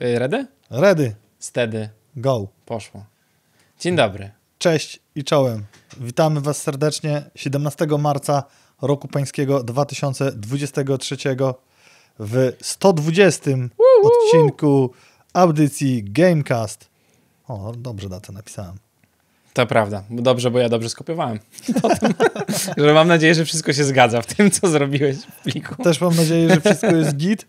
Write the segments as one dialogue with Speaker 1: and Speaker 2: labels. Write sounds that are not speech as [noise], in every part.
Speaker 1: Y, Redy? Redy. Stedy. Go. Poszło. Dzień dobry. Cześć i czołem. Witamy Was serdecznie 17 marca roku pańskiego 2023 w 120 odcinku audycji Gamecast. O, dobrze datę napisałem.
Speaker 2: To prawda. Dobrze, bo ja dobrze skopiowałem. [laughs] Potem, że mam nadzieję, że wszystko się zgadza w tym, co zrobiłeś w pliku. Też mam nadzieję, że wszystko jest
Speaker 1: git.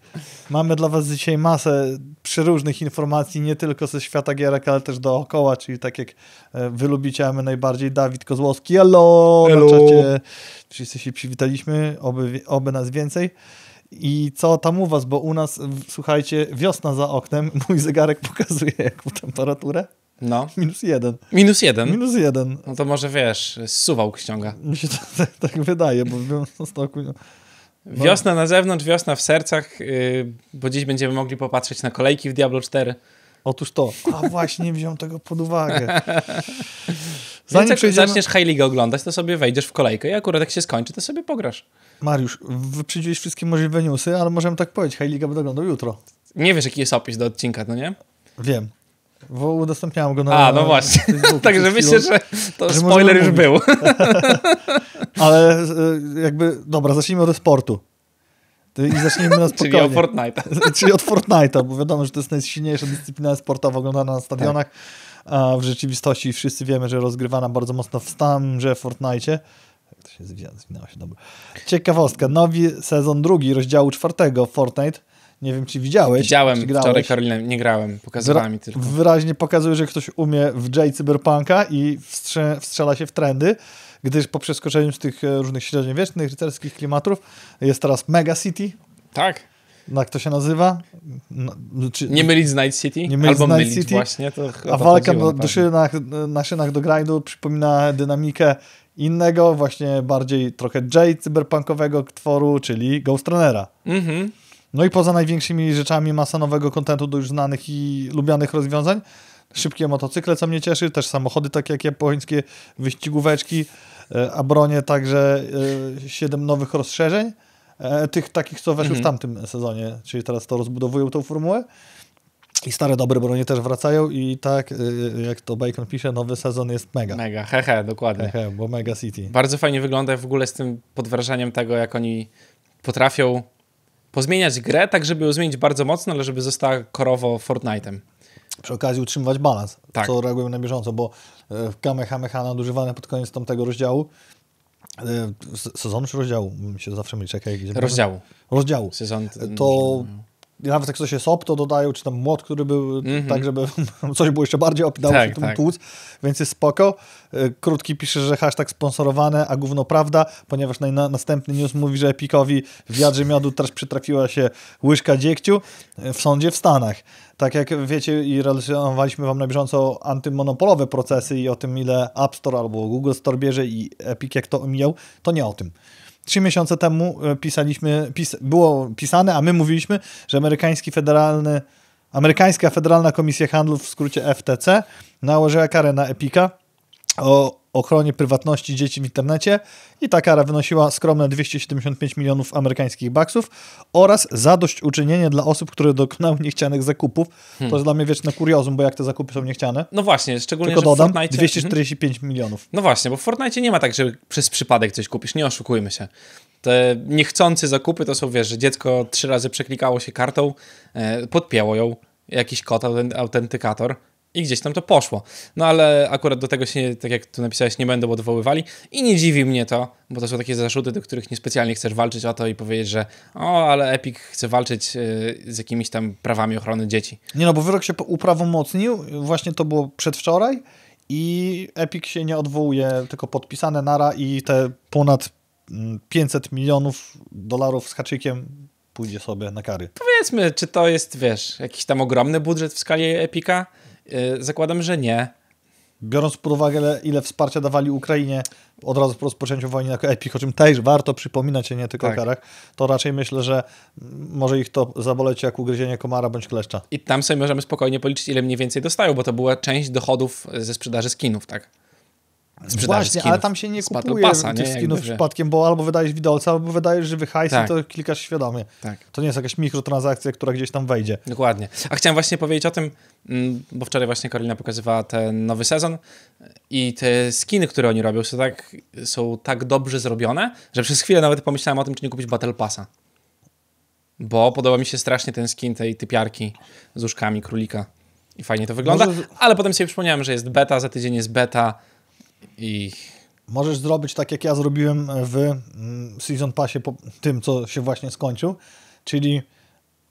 Speaker 1: Mamy dla was dzisiaj masę przeróżnych informacji, nie tylko ze świata gierek, ale też dookoła, czyli tak jak e, wy lubicie, a my najbardziej Dawid Kozłowski. Hello! Hello. Na czacie wszyscy się przywitaliśmy, oby, oby nas więcej. I co tam u was, bo u nas, słuchajcie, wiosna za oknem, mój zegarek pokazuje [laughs] jaką temperaturę. No. Minus jeden. Minus jeden? Minus jeden. No
Speaker 2: to może wiesz, suwałk ściąga.
Speaker 1: Mi się [laughs] to tak, tak, tak wydaje, bo w Białymstoku... No. Wiosna
Speaker 2: na zewnątrz, wiosna w sercach, yy, bo dziś będziemy mogli popatrzeć na kolejki w Diablo 4. Otóż to. A
Speaker 1: właśnie, wziąłem tego pod uwagę. [laughs] Zanim jak przejdziemy... zaczniesz
Speaker 2: Heiligę oglądać, to sobie wejdziesz w kolejkę i akurat jak się skończy, to sobie pograsz.
Speaker 1: Mariusz, wyprzedziłeś wszystkie możliwe newsy, ale możemy tak powiedzieć, High będę oglądał jutro. Nie wiesz, jaki jest opis do odcinka, no nie? Wiem. Bo udostępniałem go na A, no właśnie. [laughs] Także myślę, że to że spoiler już mówić. był. [laughs] Ale e, jakby, dobra, zacznijmy od sportu. I zacznijmy na spokojnie. [laughs] Czyli od Fortnite'a. Czyli od Fortnite'a, bo wiadomo, że to jest najsilniejsza dyscyplina sportowa oglądana na stadionach, tak. a w rzeczywistości wszyscy wiemy, że rozgrywana bardzo mocno w tamże Fortnite'cie. To się zwinęło się, dobra. Ciekawostka. Nowy sezon drugi rozdziału czwartego Fortnite nie wiem, czy widziałeś. Widziałem, czy wczoraj
Speaker 2: nie grałem, pokazywała mi tylko.
Speaker 1: Wyraźnie pokazuje, że ktoś umie w J cyberpunka i wstrze- wstrzela się w trendy, gdyż po przeskoczeniu z tych e, różnych średniowiecznych, rycerskich klimatów jest teraz Mega City. Tak. Jak to się nazywa? No, czy, nie mylić
Speaker 2: z Night City? Nie mylić Albo z Night mylić City. właśnie. To, a walka do, no do tak.
Speaker 1: szynach, na szynach do grindu przypomina dynamikę innego, właśnie bardziej trochę J cyberpunkowego tworu, czyli Ghost Runnera. Mhm. No i poza największymi rzeczami masa nowego kontentu do już znanych i lubianych rozwiązań. Szybkie motocykle, co mnie cieszy, też samochody takie jak japońskie, wyścigóweczki, e, a bronie także 7 e, nowych rozszerzeń, e, tych takich, co weszły mhm. w tamtym sezonie, czyli teraz to rozbudowują tą formułę. I stare dobre bronie też wracają i tak, jak to Bacon pisze, nowy sezon jest mega. Mega, hehe, dokładnie. Hehe, bo Mega City. Bardzo
Speaker 2: fajnie wygląda w ogóle z tym podważaniem tego, jak oni potrafią pozmieniać grę tak, żeby ją zmienić bardzo mocno, ale żeby została korowo
Speaker 1: Fortnite'em. Przy okazji utrzymywać balans, tak. co reagujemy na bieżąco, bo e, w Kamehameha nadużywane pod koniec tamtego rozdziału e, sezonu czy rozdziału? Mi się zawsze myli, czekaj. Gdzie rozdziału. Rozdziału. Sezon... To nawet jak coś jest op, to dodają, czy tam młot, który był mm -hmm. tak, żeby [laughs] coś było jeszcze bardziej op, dało tak, się tak. tłuc, więc jest spoko. Y, krótki pisze, że hashtag sponsorowane, a gówno prawda, ponieważ na, następny news mówi, że Epikowi w wiadrze miodu też przytrafiła się łyżka dziegciu y, w sądzie w Stanach. Tak jak wiecie i relacjonowaliśmy Wam na bieżąco antymonopolowe procesy i o tym, ile App Store albo Google Store bierze i Epic jak to omijał, to nie o tym. Trzy miesiące temu e, pisaliśmy, pis, było pisane, a my mówiliśmy, że amerykański federalny, amerykańska Federalna Komisja Handlu, w skrócie FTC, nałożyła karę na Epika o ochronie prywatności dzieci w internecie i ta kara wynosiła skromne 275 milionów amerykańskich baksów oraz zadośćuczynienie dla osób, które dokonały niechcianych zakupów. Hmm. To jest dla mnie wieczne kuriozum, bo jak te zakupy są niechciane. No właśnie, szczególnie, Tylko że dodam, w Fortnite... 245 milionów.
Speaker 2: No właśnie, bo w Fortnite nie ma tak, że przez przypadek coś kupisz, nie oszukujmy się te niechcący zakupy to są, wiesz, że dziecko trzy razy przeklikało się kartą, e, podpięło ją, jakiś kod, autentykator, i gdzieś tam to poszło. No ale akurat do tego się, tak jak tu napisałeś, nie będą odwoływali. I nie dziwi mnie to, bo to są takie zarzuty, do których niespecjalnie chcesz walczyć o to i powiedzieć, że o, ale Epic chce walczyć y, z jakimiś tam prawami ochrony dzieci.
Speaker 1: Nie no, bo wyrok się uprawomocnił, właśnie to było przedwczoraj i Epic się nie odwołuje, tylko podpisane nara i te ponad 500 mm, milionów dolarów z haczykiem pójdzie sobie na kary.
Speaker 2: Powiedzmy, czy to jest, wiesz, jakiś tam ogromny budżet w skali Epika? Y,
Speaker 1: zakładam, że nie. Biorąc pod uwagę, ile, ile wsparcia dawali Ukrainie od razu po rozpoczęciu wojny jako Epic, o czym też warto przypominać, a nie tylko tak. o karach, to raczej myślę, że może ich to zaboleć jak ugryzienie komara bądź kleszcza. I tam
Speaker 2: sobie możemy spokojnie policzyć, ile mniej więcej dostają, bo to była część dochodów ze sprzedaży skinów, tak?
Speaker 1: Właśnie, ale tam się nie kupuje pasa, tych nie? skinów przypadkiem, bo albo wydajesz widelce, albo wydajesz żywy hajs tak. i to klikasz świadomie. Tak. To nie jest jakaś mikrotransakcja, która gdzieś tam wejdzie. Dokładnie.
Speaker 2: A chciałem właśnie powiedzieć o tym, mm, bo wczoraj właśnie Karolina pokazywała ten nowy sezon i te skiny, które oni robią są tak, są tak dobrze zrobione, że przez chwilę nawet pomyślałem o tym, czy nie kupić Battle Passa. Bo podoba mi się strasznie ten skin tej typiarki z uszkami królika. I fajnie to wygląda, Może... ale potem sobie przypomniałem, że jest beta, za tydzień jest beta, i
Speaker 1: możesz zrobić tak, jak ja zrobiłem w mm, Season Passie po tym, co się właśnie skończył, czyli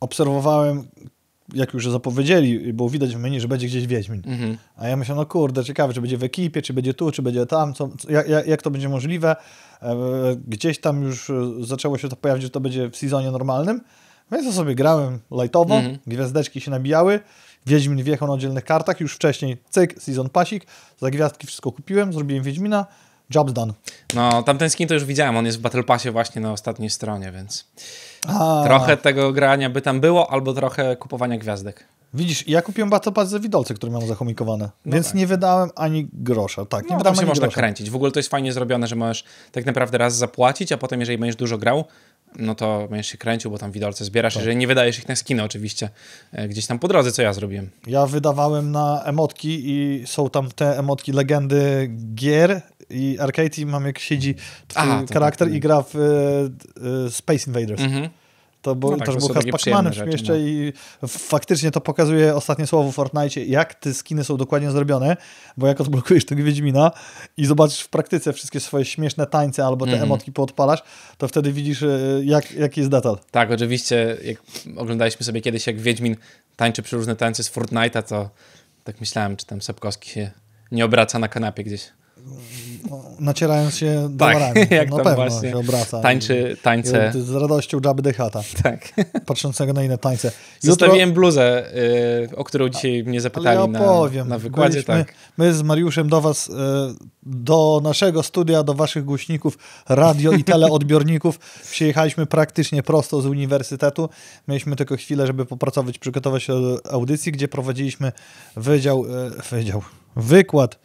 Speaker 1: obserwowałem jak już zapowiedzieli, bo widać w menu, że będzie gdzieś Wiedźmin. Mhm. A ja myślałem, no kurde, ciekawe, czy będzie w ekipie, czy będzie tu, czy będzie tam, co, jak, jak to będzie możliwe. E, gdzieś tam już e, zaczęło się to pojawić, że to będzie w sezonie normalnym. Więc to sobie grałem lightowo, mhm. gwiazdeczki się nabijały. Wiedźmin wjechał na oddzielnych kartach, już wcześniej cyk, season pasik, za gwiazdki wszystko kupiłem, zrobiłem Wiedźmina, Jobs done.
Speaker 2: No, tamten skin to już widziałem, on jest w Battle Passie właśnie na ostatniej stronie, więc A. trochę tego grania by tam było, albo trochę kupowania gwiazdek.
Speaker 1: Widzisz, ja kupiłem Battle Pass ze widolce, które miałem zachomikowane, no więc tak. nie wydałem ani grosza. Tak, nie no, wydałem tam się można grosza. kręcić.
Speaker 2: W ogóle to jest fajnie zrobione, że możesz tak naprawdę raz zapłacić, a potem jeżeli będziesz dużo grał, no to będziesz się kręcił, bo tam widelce zbierasz, tak. jeżeli nie wydajesz ich na skiny oczywiście, e, gdzieś tam po drodze, co ja zrobiłem.
Speaker 1: Ja wydawałem na emotki i są tam te emotki legendy gier i arcade i mam jak siedzi twój Aha, charakter tak, i tak. gra w y, y, Space Invaders. Mhm. To, bo, no tak, to, to był Has Pacmanem w jeszcze no. i faktycznie to pokazuje ostatnie słowo w Fortnite, jak te skiny są dokładnie zrobione, bo jak odblokujesz tego Wiedźmina i zobaczysz w praktyce wszystkie swoje śmieszne tańce albo te mm emotki poodpalasz, to wtedy widzisz, e, jak, jaki jest detal.
Speaker 2: Tak, oczywiście, jak oglądaliśmy sobie kiedyś, jak Wiedźmin tańczy przy różne tańce z Fortnite'a, to tak myślałem, czy tam Sapkowski się nie obraca na kanapie gdzieś.
Speaker 1: No, nacierając się do Tak, [laughs] jak no pewno właśnie się obraca. Tańczy, i, tańce. I z radością Jabby Hata. [laughs] Tak. Patrzącego na inne tańce. Jutro... Zostawiłem
Speaker 2: bluzę, y, o którą dzisiaj mnie zapytali ja na, na wykładzie. Byliśmy, tak.
Speaker 1: My z Mariuszem do was, y, do naszego studia, do waszych głośników, radio i teleodbiorników [laughs] przyjechaliśmy praktycznie prosto z uniwersytetu. Mieliśmy tylko chwilę, żeby popracować, przygotować się do audycji, gdzie prowadziliśmy wydział, y, wydział, wykład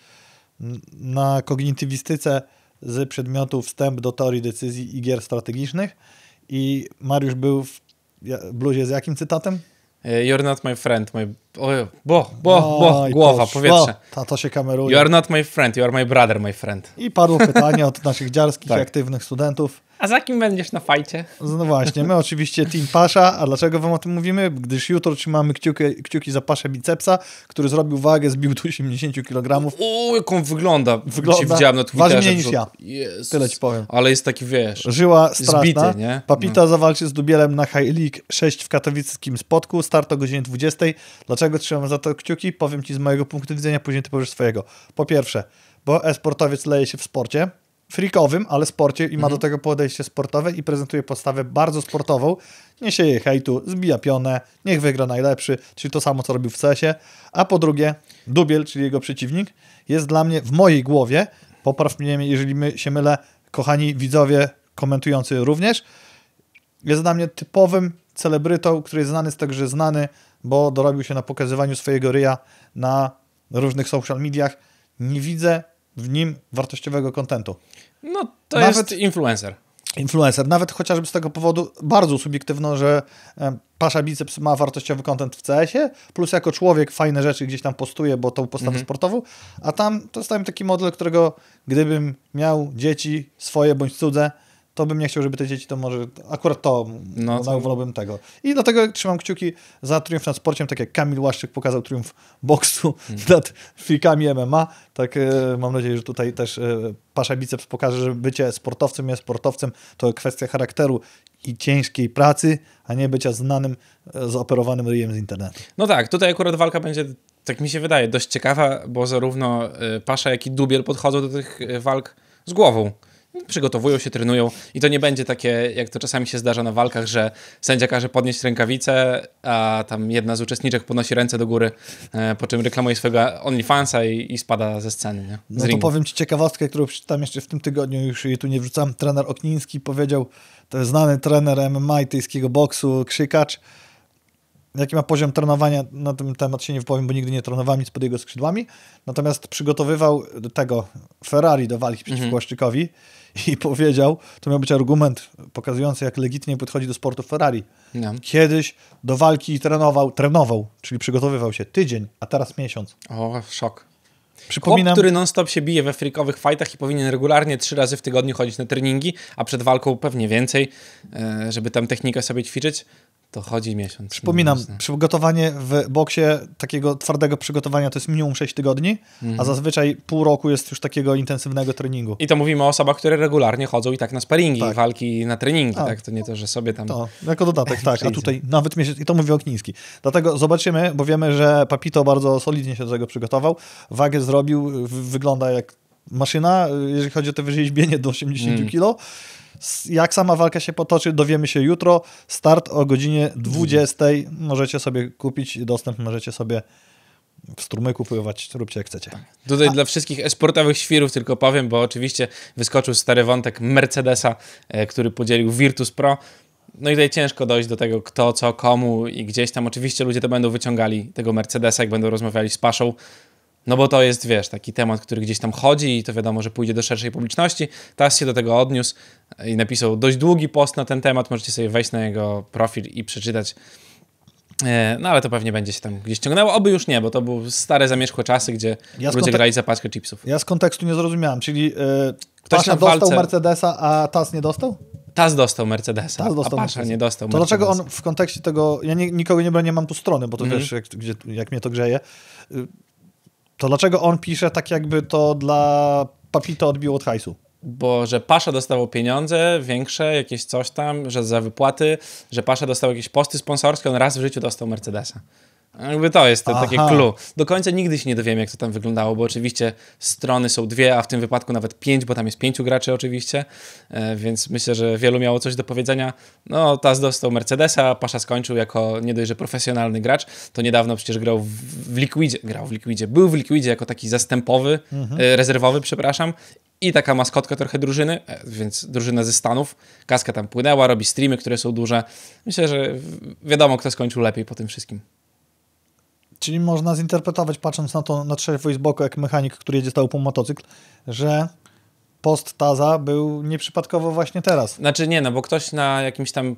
Speaker 1: na kognitywistyce z przedmiotu Wstęp do teorii decyzji i gier strategicznych. I Mariusz był w bluzie z jakim cytatem?
Speaker 2: E, you're not my friend, my Ojo, bo, bo, bo, Oj, głowa, toż, powietrze. ta, to się kameruje. You are not my friend, you are my brother,
Speaker 1: my friend. I padło pytanie od [laughs] naszych dziarskich, tak. aktywnych studentów.
Speaker 2: A za kim będziesz na fajcie?
Speaker 1: No właśnie, my oczywiście Team Pasza, a dlaczego wam o tym mówimy? Gdyż jutro trzymamy kciuki, kciuki za Paszę Bicepsa, który zrobił wagę, zbił tu 80 kg. O, jak on wygląda. Wygląda widziałem na Twitterze. Ważniej niż ja. Jezus. Tyle ci powiem.
Speaker 2: Ale jest taki, wiesz, Żyła straszna. Zbity, nie? Papita no.
Speaker 1: zawalczy z Dubielem na High League 6 w katowickim spotku. Start o godzinie 20. Dlaczego dlaczego trzymam za to kciuki, powiem Ci z mojego punktu widzenia, później Ty powiesz swojego. Po pierwsze, bo e-sportowiec leje się w sporcie, frikowym, ale sporcie i mhm. ma do mhm. tego podejście sportowe i prezentuje postawę bardzo sportową. Nie sieje hejtu, zbija pionę, niech wygra najlepszy, czyli to samo, co robił w CESie. A po drugie, Dubiel, czyli jego przeciwnik, jest dla mnie w mojej głowie, popraw mnie, jeżeli my się mylę, kochani widzowie komentujący również, jest dla mnie typowym celebrytą, który jest znany z tego, że znany bo dorobił się na pokazywaniu swojego ryja na różnych social mediach. Nie widzę w nim wartościowego kontentu. No, to Nawet... jest influencer influencer. Nawet chociażby z tego powodu bardzo subiektywno, że Pasza Biceps ma wartościowy kontent w CS-ie, plus jako człowiek fajne rzeczy gdzieś tam postuje, bo tą postawę mm -hmm. sportową, a tam dostałem taki model, którego gdybym miał dzieci swoje bądź cudze, to bym nie chciał, żeby te dzieci to może akurat to, no, to... wolałbym tego. I dlatego trzymam kciuki za triumf nad sporciem, tak jak Kamil Łaszczyk pokazał triumf boksu hmm. [laughs] nad fikami MMA, tak e, mam nadzieję, że tutaj też e, Pasza Biceps pokaże, że bycie sportowcem, nie sportowcem, to kwestia charakteru i ciężkiej pracy, a nie bycia znanym, e, zoperowanym ryjem z internetu.
Speaker 2: No tak, tutaj akurat walka będzie tak mi się wydaje, dość ciekawa, bo zarówno e, Pasza, jak i Dubiel podchodzą do tych e, walk z głową przygotowują się, trenują i to nie będzie takie, jak to czasami się zdarza na walkach, że sędzia każe podnieść rękawicę, a tam jedna z uczestniczek podnosi ręce do góry, e, po czym reklamuje swojego OnlyFansa i, i spada ze sceny. Nie? Z no ringu. to powiem
Speaker 1: ci ciekawostkę, którą tam jeszcze w tym tygodniu już jej tu nie wrzucam. Trener Okniński powiedział, to jest znany trener MMA tyjskiego boksu, krzykacz, Jaki ma poziom trenowania na ten temat się nie wypowiem, bo nigdy nie trenowałem nic pod jego skrzydłami. Natomiast przygotowywał tego Ferrari do walki przeciwko mhm. i powiedział, to miał być argument pokazujący, jak legitnie podchodzi do sportu Ferrari. No. Kiedyś do walki trenował, trenował, czyli przygotowywał się tydzień, a teraz miesiąc. O, szok. Przypominam... Chłop, który
Speaker 2: non-stop się bije we frikowych fajtach i powinien regularnie trzy razy w tygodniu chodzić na treningi, a przed walką pewnie więcej, e, żeby tam technikę sobie ćwiczyć to chodzi miesiąc. Przypominam,
Speaker 1: przygotowanie w boksie takiego twardego przygotowania to jest minimum 6 tygodni, mhm. a zazwyczaj pół roku jest już takiego intensywnego treningu.
Speaker 2: I to mówimy o osobach, które regularnie chodzą i tak na sparingi, tak. walki na treningi, a, tak? To nie to, że sobie tam... To,
Speaker 1: jako dodatek, tak. A tutaj nawet miesiąc, i to mówi Okniński. Dlatego zobaczymy, bo wiemy, że Papito bardzo solidnie się do tego przygotował, wagę zrobił, wygląda jak maszyna, jeżeli chodzi o te wyrzeźbienie do 80 mm. kg. Jak sama walka się potoczy, dowiemy się jutro. Start o godzinie 20. Możecie sobie kupić dostęp, możecie sobie w strumyku pływać, róbcie jak chcecie.
Speaker 2: Tutaj A. dla wszystkich esportowych świrów tylko powiem, bo oczywiście wyskoczył stary wątek Mercedesa, e, który podzielił Virtus Pro. No i tutaj ciężko dojść do tego, kto, co, komu i gdzieś tam. Oczywiście ludzie to będą wyciągali, tego Mercedesa, jak będą rozmawiali z Paszą. No bo to jest, wiesz, taki temat, który gdzieś tam chodzi i to wiadomo, że pójdzie do szerszej publiczności. Taz się do tego odniósł i napisał dość długi post na ten temat. Możecie sobie wejść na jego profil i przeczytać. E, no ale to pewnie będzie się tam gdzieś ciągnęło. Oby już nie, bo to były stare, zamierzchłe czasy, gdzie ja ludzie grali za paczkę chipsów.
Speaker 1: Ja z kontekstu nie zrozumiałem, czyli yy,
Speaker 2: Ktoś Pasza walce... dostał
Speaker 1: Mercedesa, a Tas nie dostał?
Speaker 2: Taz dostał Mercedesa, Taz dostał a Pasza Mercedes. nie dostał To dlaczego
Speaker 1: on w kontekście tego, ja nie, nikogo nie mam tu strony, bo to mm -hmm. wiesz, jak, gdzie, jak mnie to grzeje, y, to dlaczego on pisze tak, jakby to dla Papito odbiło od hajsu?
Speaker 2: bo że Pasza dostawał pieniądze większe, jakieś coś tam, że za wypłaty, że Pasza dostał jakieś posty sponsorskie, on raz w życiu dostał Mercedesa. Jakby to jest to takie clue. Do końca nigdy się nie dowiemy, jak to tam wyglądało, bo oczywiście strony są dwie, a w tym wypadku nawet pięć, bo tam jest pięciu graczy oczywiście, e, więc myślę, że wielu miało coś do powiedzenia. No, Taz dostał Mercedesa, Pasza skończył jako nie dość, że profesjonalny gracz, to niedawno przecież grał w, w Liquidzie, grał w Liquidzie, był w Liquidzie jako taki zastępowy, mhm. e, rezerwowy, przepraszam, i taka maskotka trochę drużyny, e, więc drużyna ze Stanów. Kaska tam płynęła, robi streamy, które są duże. Myślę, że wiadomo, kto skończył lepiej po tym wszystkim.
Speaker 1: Czyli można zinterpretować, patrząc na to na trzeźwo i z boku, jak mechanik, który jedzie stał po motocykl, że post Taza był nieprzypadkowo właśnie teraz.
Speaker 2: Znaczy nie, no bo ktoś na jakimś tam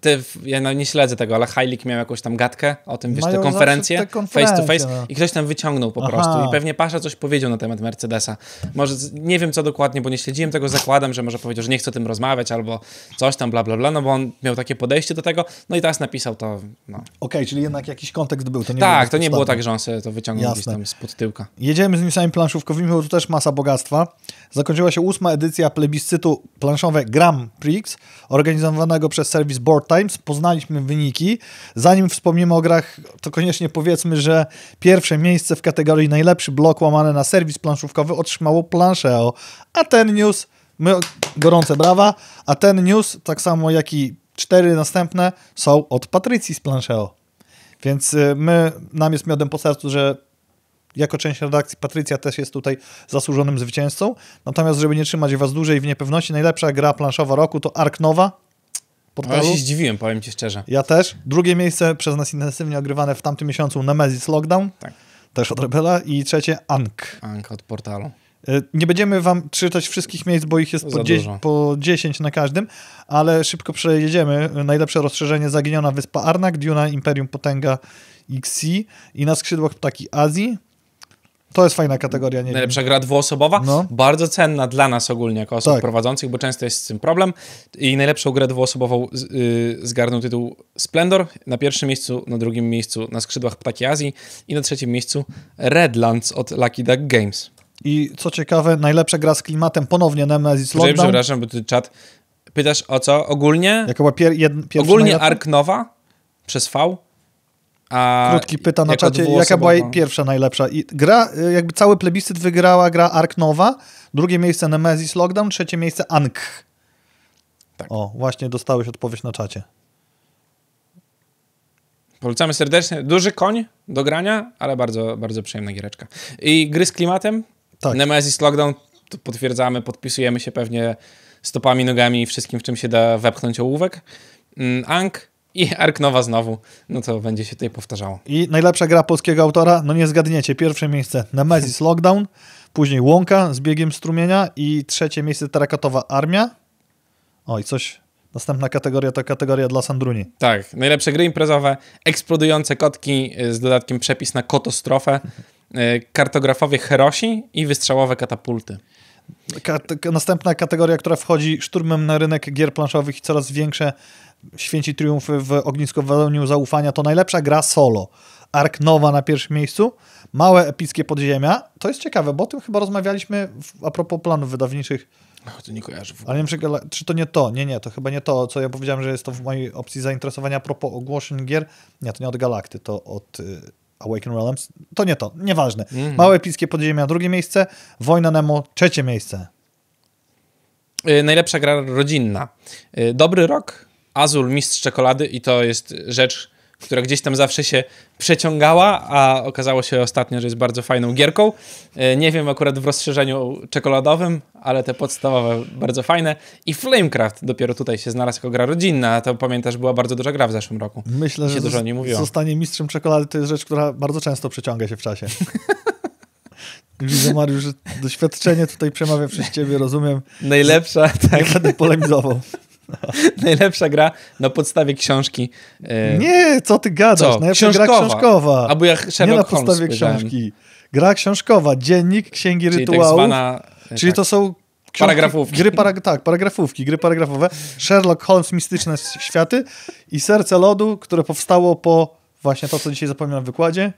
Speaker 2: te, ja no nie śledzę tego, ale Heilig miał jakąś tam gadkę o tym, wiesz, Mają te konferencje, face to face no. i ktoś tam wyciągnął po Aha. prostu i pewnie Pasza coś powiedział na temat Mercedesa. Może, nie wiem co dokładnie, bo nie śledziłem tego, zakładam, że może powiedział, że nie chce o tym rozmawiać albo coś tam, bla, bla, bla, no bo on miał takie podejście do tego, no i teraz napisał to, no.
Speaker 1: Okej, okay, czyli jednak jakiś kontekst był. To nie tak, to nie było tak, że on sobie to wyciągnął Jasne. gdzieś
Speaker 2: tam spod tyłka.
Speaker 1: Jedziemy z newsami planszówkowymi, bo tu też masa bogactwa. Zakończyła się ósma edycja plebiscytu planszowe Gram Prix, organizowanego przez serwis Board Times, poznaliśmy wyniki. Zanim wspomnimy o grach, to koniecznie powiedzmy, że pierwsze miejsce w kategorii najlepszy blok łamany na serwis planszówkowy otrzymało Plancheo, a ten news, my, gorące brawa, a ten news, tak samo jak i cztery następne, są od Patrycji z Plancheo. Więc y, my, nam jest miodem po sercu, że jako część redakcji Patrycja też jest tutaj zasłużonym zwycięzcą. Natomiast, żeby nie trzymać Was dłużej w niepewności, najlepsza gra planszowa roku to Arknowa portalu. Ja się zdziwiłem,
Speaker 2: powiem ci szczerze.
Speaker 1: Ja też. Drugie miejsce przez nas intensywnie ogrywane w tamtym miesiącu Nemesis Lockdown. Tak. Też od Rebela. I trzecie Ank. Ank od portalu. Y, nie będziemy wam czytać wszystkich miejsc, bo ich jest po, dzie- po 10 na każdym, ale szybko przejedziemy. Najlepsze rozszerzenie Zaginiona Wyspa Arnak, Duna Imperium Potęga XC i na skrzydłach ptaki Azji, to jest fajna kategoria. Nie Najlepsza
Speaker 2: wiem. gra dwuosobowa. No. Bardzo cenna dla nas ogólnie, jako osób tak. prowadzących, bo często jest z tym problem. I najlepszą grę dwuosobową y, zgarnął tytuł Splendor. Na pierwszym miejscu, na drugim miejscu na skrzydłach Ptaki Azji
Speaker 1: i na trzecim miejscu Redlands od Lucky Duck Games.
Speaker 2: I co ciekawe,
Speaker 1: najlepsza gra z klimatem ponownie Nemesis Lockdown. Przepraszam,
Speaker 2: bo ty czat pytasz o co? Ogólnie? Jako
Speaker 1: była pier, jed, Ogólnie Ark
Speaker 2: Nowa przez V a Krótki pyta na czacie, jaka była
Speaker 1: pierwsza najlepsza? I gra, y, jakby cały plebiscyt wygrała gra Ark Nowa, drugie miejsce Nemesis Lockdown, trzecie miejsce Ankh. Tak. O, właśnie dostałeś odpowiedź na czacie.
Speaker 2: Polecamy serdecznie. Duży koń do grania, ale bardzo, bardzo przyjemna giereczka. I gry z klimatem? Tak. Nemesis Lockdown to potwierdzamy, podpisujemy się pewnie stopami, nogami i wszystkim, w czym się da wepchnąć ołówek. Mm, Ank i Ark Nowa znowu, no to będzie się tutaj powtarzało.
Speaker 1: I najlepsza gra polskiego autora, no nie zgadniecie, pierwsze miejsce Nemesis [laughs] Lockdown, później Łąka z biegiem strumienia i trzecie miejsce Tarakatowa Armia. Oj, coś, Następna kategoria to kategoria dla Sandruni.
Speaker 2: Tak, najlepsze gry imprezowe, eksplodujące kotki e, z dodatkiem przepis na kotostrofę, [laughs] e, kartografowie Herosi i wystrzałowe katapulty
Speaker 1: następna kategoria, która wchodzi szturmem na rynek gier planszowych i coraz większe święci triumfy w ogniskowaniu zaufania, to najlepsza gra solo. Ark Nowa na pierwszym miejscu, małe epickie podziemia. To jest ciekawe, bo o tym chyba rozmawialiśmy a propos planów wydawniczych. Ach, no, to nie kojarzę. Ale nie wiem, czy, czy to nie to. Nie, nie, to chyba nie to, co ja powiedziałem, że jest to w mojej opcji zainteresowania a propos ogłoszeń gier. Nie, to nie od Galakty, to od y, Awaken Realms, to nie to, nieważne. Mm. Małe epickie podziemia, drugie miejsce, Wojna Nemo, trzecie miejsce.
Speaker 2: Yy, najlepsza gra rodzinna. Yy, dobry rok, Azul, Mistrz Czekolady i to jest rzecz, która gdzieś tam zawsze się przeciągała, a okazało się ostatnio, że jest bardzo fajną gierką. E, nie wiem akurat w rozszerzeniu czekoladowym, ale te podstawowe bardzo fajne. I Flamecraft dopiero tutaj się znalazł jako gra rodzinna, a to pamiętasz, była bardzo duża gra w zeszłym roku.
Speaker 1: Myślę, się że dużo nie mówiło. zostanie mistrzem czekolady to jest rzecz, która bardzo często przeciąga się w czasie. [laughs] Widzę, Mariusz, że doświadczenie tutaj przemawia przez ciebie, rozumiem. Najlepsza, tak. Nie będę polemizował. [laughs]
Speaker 2: Najlepsza gra na podstawie książki. E, Nie, co ty gadasz? Co? Najlepsza książkowa. gra książkowa. Albo jak Sherlock Nie na podstawie Holmes, książki.
Speaker 1: Gra książkowa, dziennik, księgi czyli tak rytuałów. Tak zwana, e, czyli tak. to są Książki, paragrafówki. Gry parag tak, paragrafówki, gry paragrafowe. Sherlock Holmes, mistyczne światy i Serce Lodu, które powstało po właśnie to, co dzisiaj zapomniałem w wykładzie.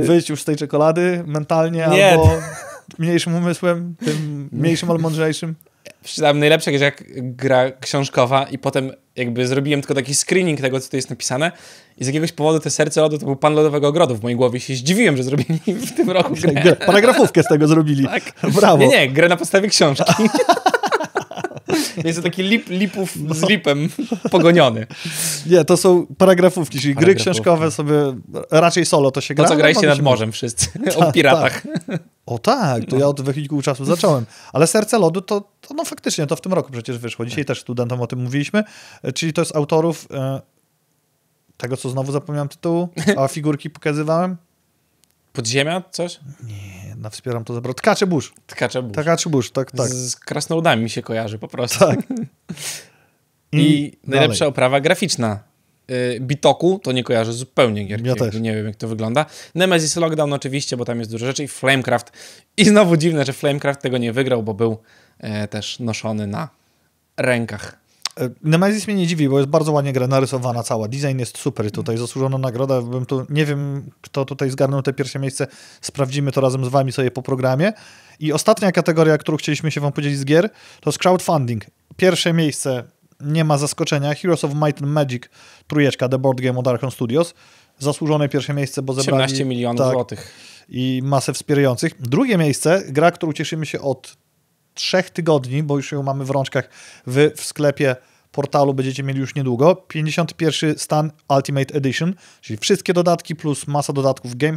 Speaker 1: E, Wyjść już z tej czekolady mentalnie Nie. albo mniejszym umysłem, tym mniejszym, ale mądrzejszym
Speaker 2: przeczytałem najlepsze jak gra książkowa i potem jakby zrobiłem tylko taki screening tego, co tu jest napisane i z jakiegoś powodu te Serce Lodu to był Pan Lodowego Ogrodu w mojej głowie się zdziwiłem, że zrobili [laughs]
Speaker 1: w tym roku grę. Paragrafówkę z tego zrobili. Tak. Brawo. Nie, nie, grę na podstawie książki. [laughs] Jest to taki lip, lipów z no. lipem pogoniony. Nie, to są paragrafówki, czyli gry książkowe sobie raczej solo to się gra. To co graliście nad morzem wszyscy, [laughs] o tak, tak. piratach. O tak, to no. ja od wychyliku czasu zacząłem. Ale Serce Lodu to, to, no faktycznie, to w tym roku przecież wyszło. Dzisiaj też studentom o tym mówiliśmy. E, czyli to jest autorów e, tego, co znowu zapomniałem tytułu, a [laughs] figurki pokazywałem. Podziemia? Coś? Nie, no wspieram to zabrał. Tkacze burz. Tkacze burz. Tkacze burz, tak, tak. Z, z krasnoludami mi się kojarzy po prostu. Tak. [laughs] I, I najlepsza
Speaker 2: oprawa graficzna Y, bitoku, to nie kojarzę zupełnie gierki. Ja też. Nie wiem, jak to wygląda. Nemesis Lockdown oczywiście, bo tam jest dużo rzeczy. I Flamecraft. I znowu dziwne, że Flamecraft tego nie wygrał, bo
Speaker 1: był e, też noszony na rękach. E, Nemesis mnie nie dziwi, bo jest bardzo ładnie gra narysowana cała. Design jest super tutaj, zasłużona nagroda. Bym tu, nie wiem, kto tutaj zgarnął te pierwsze miejsce. Sprawdzimy to razem z wami sobie po programie. I ostatnia kategoria, którą chcieliśmy się wam podzielić z gier, to jest crowdfunding. Pierwsze miejsce nie ma zaskoczenia. Heroes of Might and Magic, trójeczka The Board Game od Arkham Studios. Zasłużone pierwsze miejsce, bo zebrali... 17 milionów tak, złotych. I masę wspierających. Drugie miejsce, gra, którą cieszymy się od trzech tygodni, bo już ją mamy w rączkach w, w sklepie portalu będziecie mieli już niedługo. 51 stan Ultimate Edition, czyli wszystkie dodatki plus masa dodatków game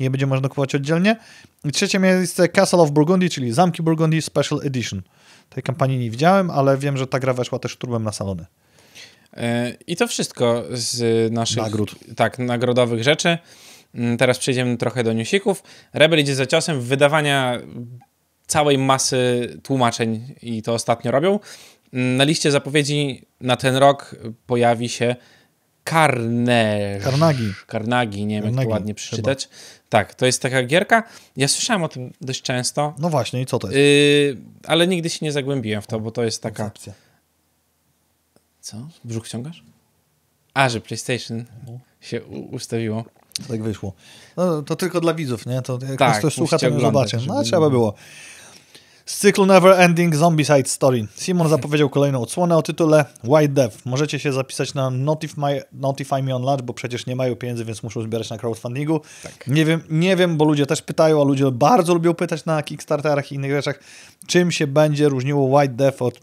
Speaker 1: Nie je będzie można kupować oddzielnie. I trzecie miejsce Castle of Burgundy, czyli Zamki Burgundy Special Edition. Tej kampanii nie widziałem, ale wiem, że ta gra weszła też turbem na salony.
Speaker 2: E, I to wszystko z naszych Nagród. tak, nagrodowych rzeczy. Mm, teraz przejdziemy trochę do newsików. Rebel idzie za ciosem wydawania całej masy tłumaczeń i to ostatnio robią. Mm, na liście zapowiedzi na ten rok pojawi się Carnage. Karnagi. nie wiem jak ładnie przeczytać. Chyba. Tak, to jest taka gierka. Ja słyszałem o tym dość często. No właśnie, i co to jest? Yy, ale nigdy się nie zagłębiłem w to, bo to jest taka... Koncepcja. Co? Brzuch ciągasz? A, że PlayStation się ustawiło. Tak wyszło.
Speaker 1: No, to tylko dla widzów, nie? To jak tak, ktoś słucha, to nie zobaczy. No, żeby... trzeba było. Z cyklu Never Ending Zombicide Story Simon zapowiedział kolejną odsłonę o tytule White Dev. Możecie się zapisać na Notify, Notify Me On Lunch, bo przecież nie mają pieniędzy, więc muszą zbierać na crowdfundingu. Tak. Nie, wiem, nie wiem, bo ludzie też pytają, a ludzie bardzo lubią pytać na Kickstarterach i innych rzeczach, czym się będzie różniło White Dev od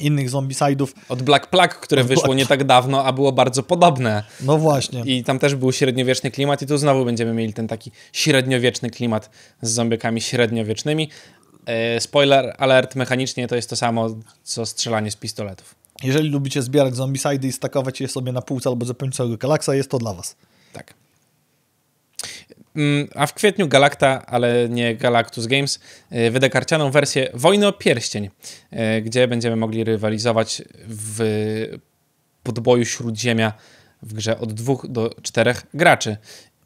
Speaker 1: innych zombicide'ów.
Speaker 2: Od Black Plague, które Od wyszło Black... nie tak dawno, a było bardzo podobne. No właśnie. I tam też był średniowieczny klimat i tu znowu będziemy mieli ten taki średniowieczny klimat z zombiekami średniowiecznymi, E, spoiler alert, mechanicznie to jest to samo, co strzelanie z pistoletów.
Speaker 1: Jeżeli lubicie zbierać zombicide i stakować je sobie na półce albo zapełnić całego galaksa, jest to dla was.
Speaker 2: Tak. Mm, a w kwietniu Galacta, ale nie Galactus Games, e, wyda karcianą wersję Wojny o Pierścień, e, gdzie będziemy mogli rywalizować w podboju Śródziemia w grze od dwóch do czterech graczy.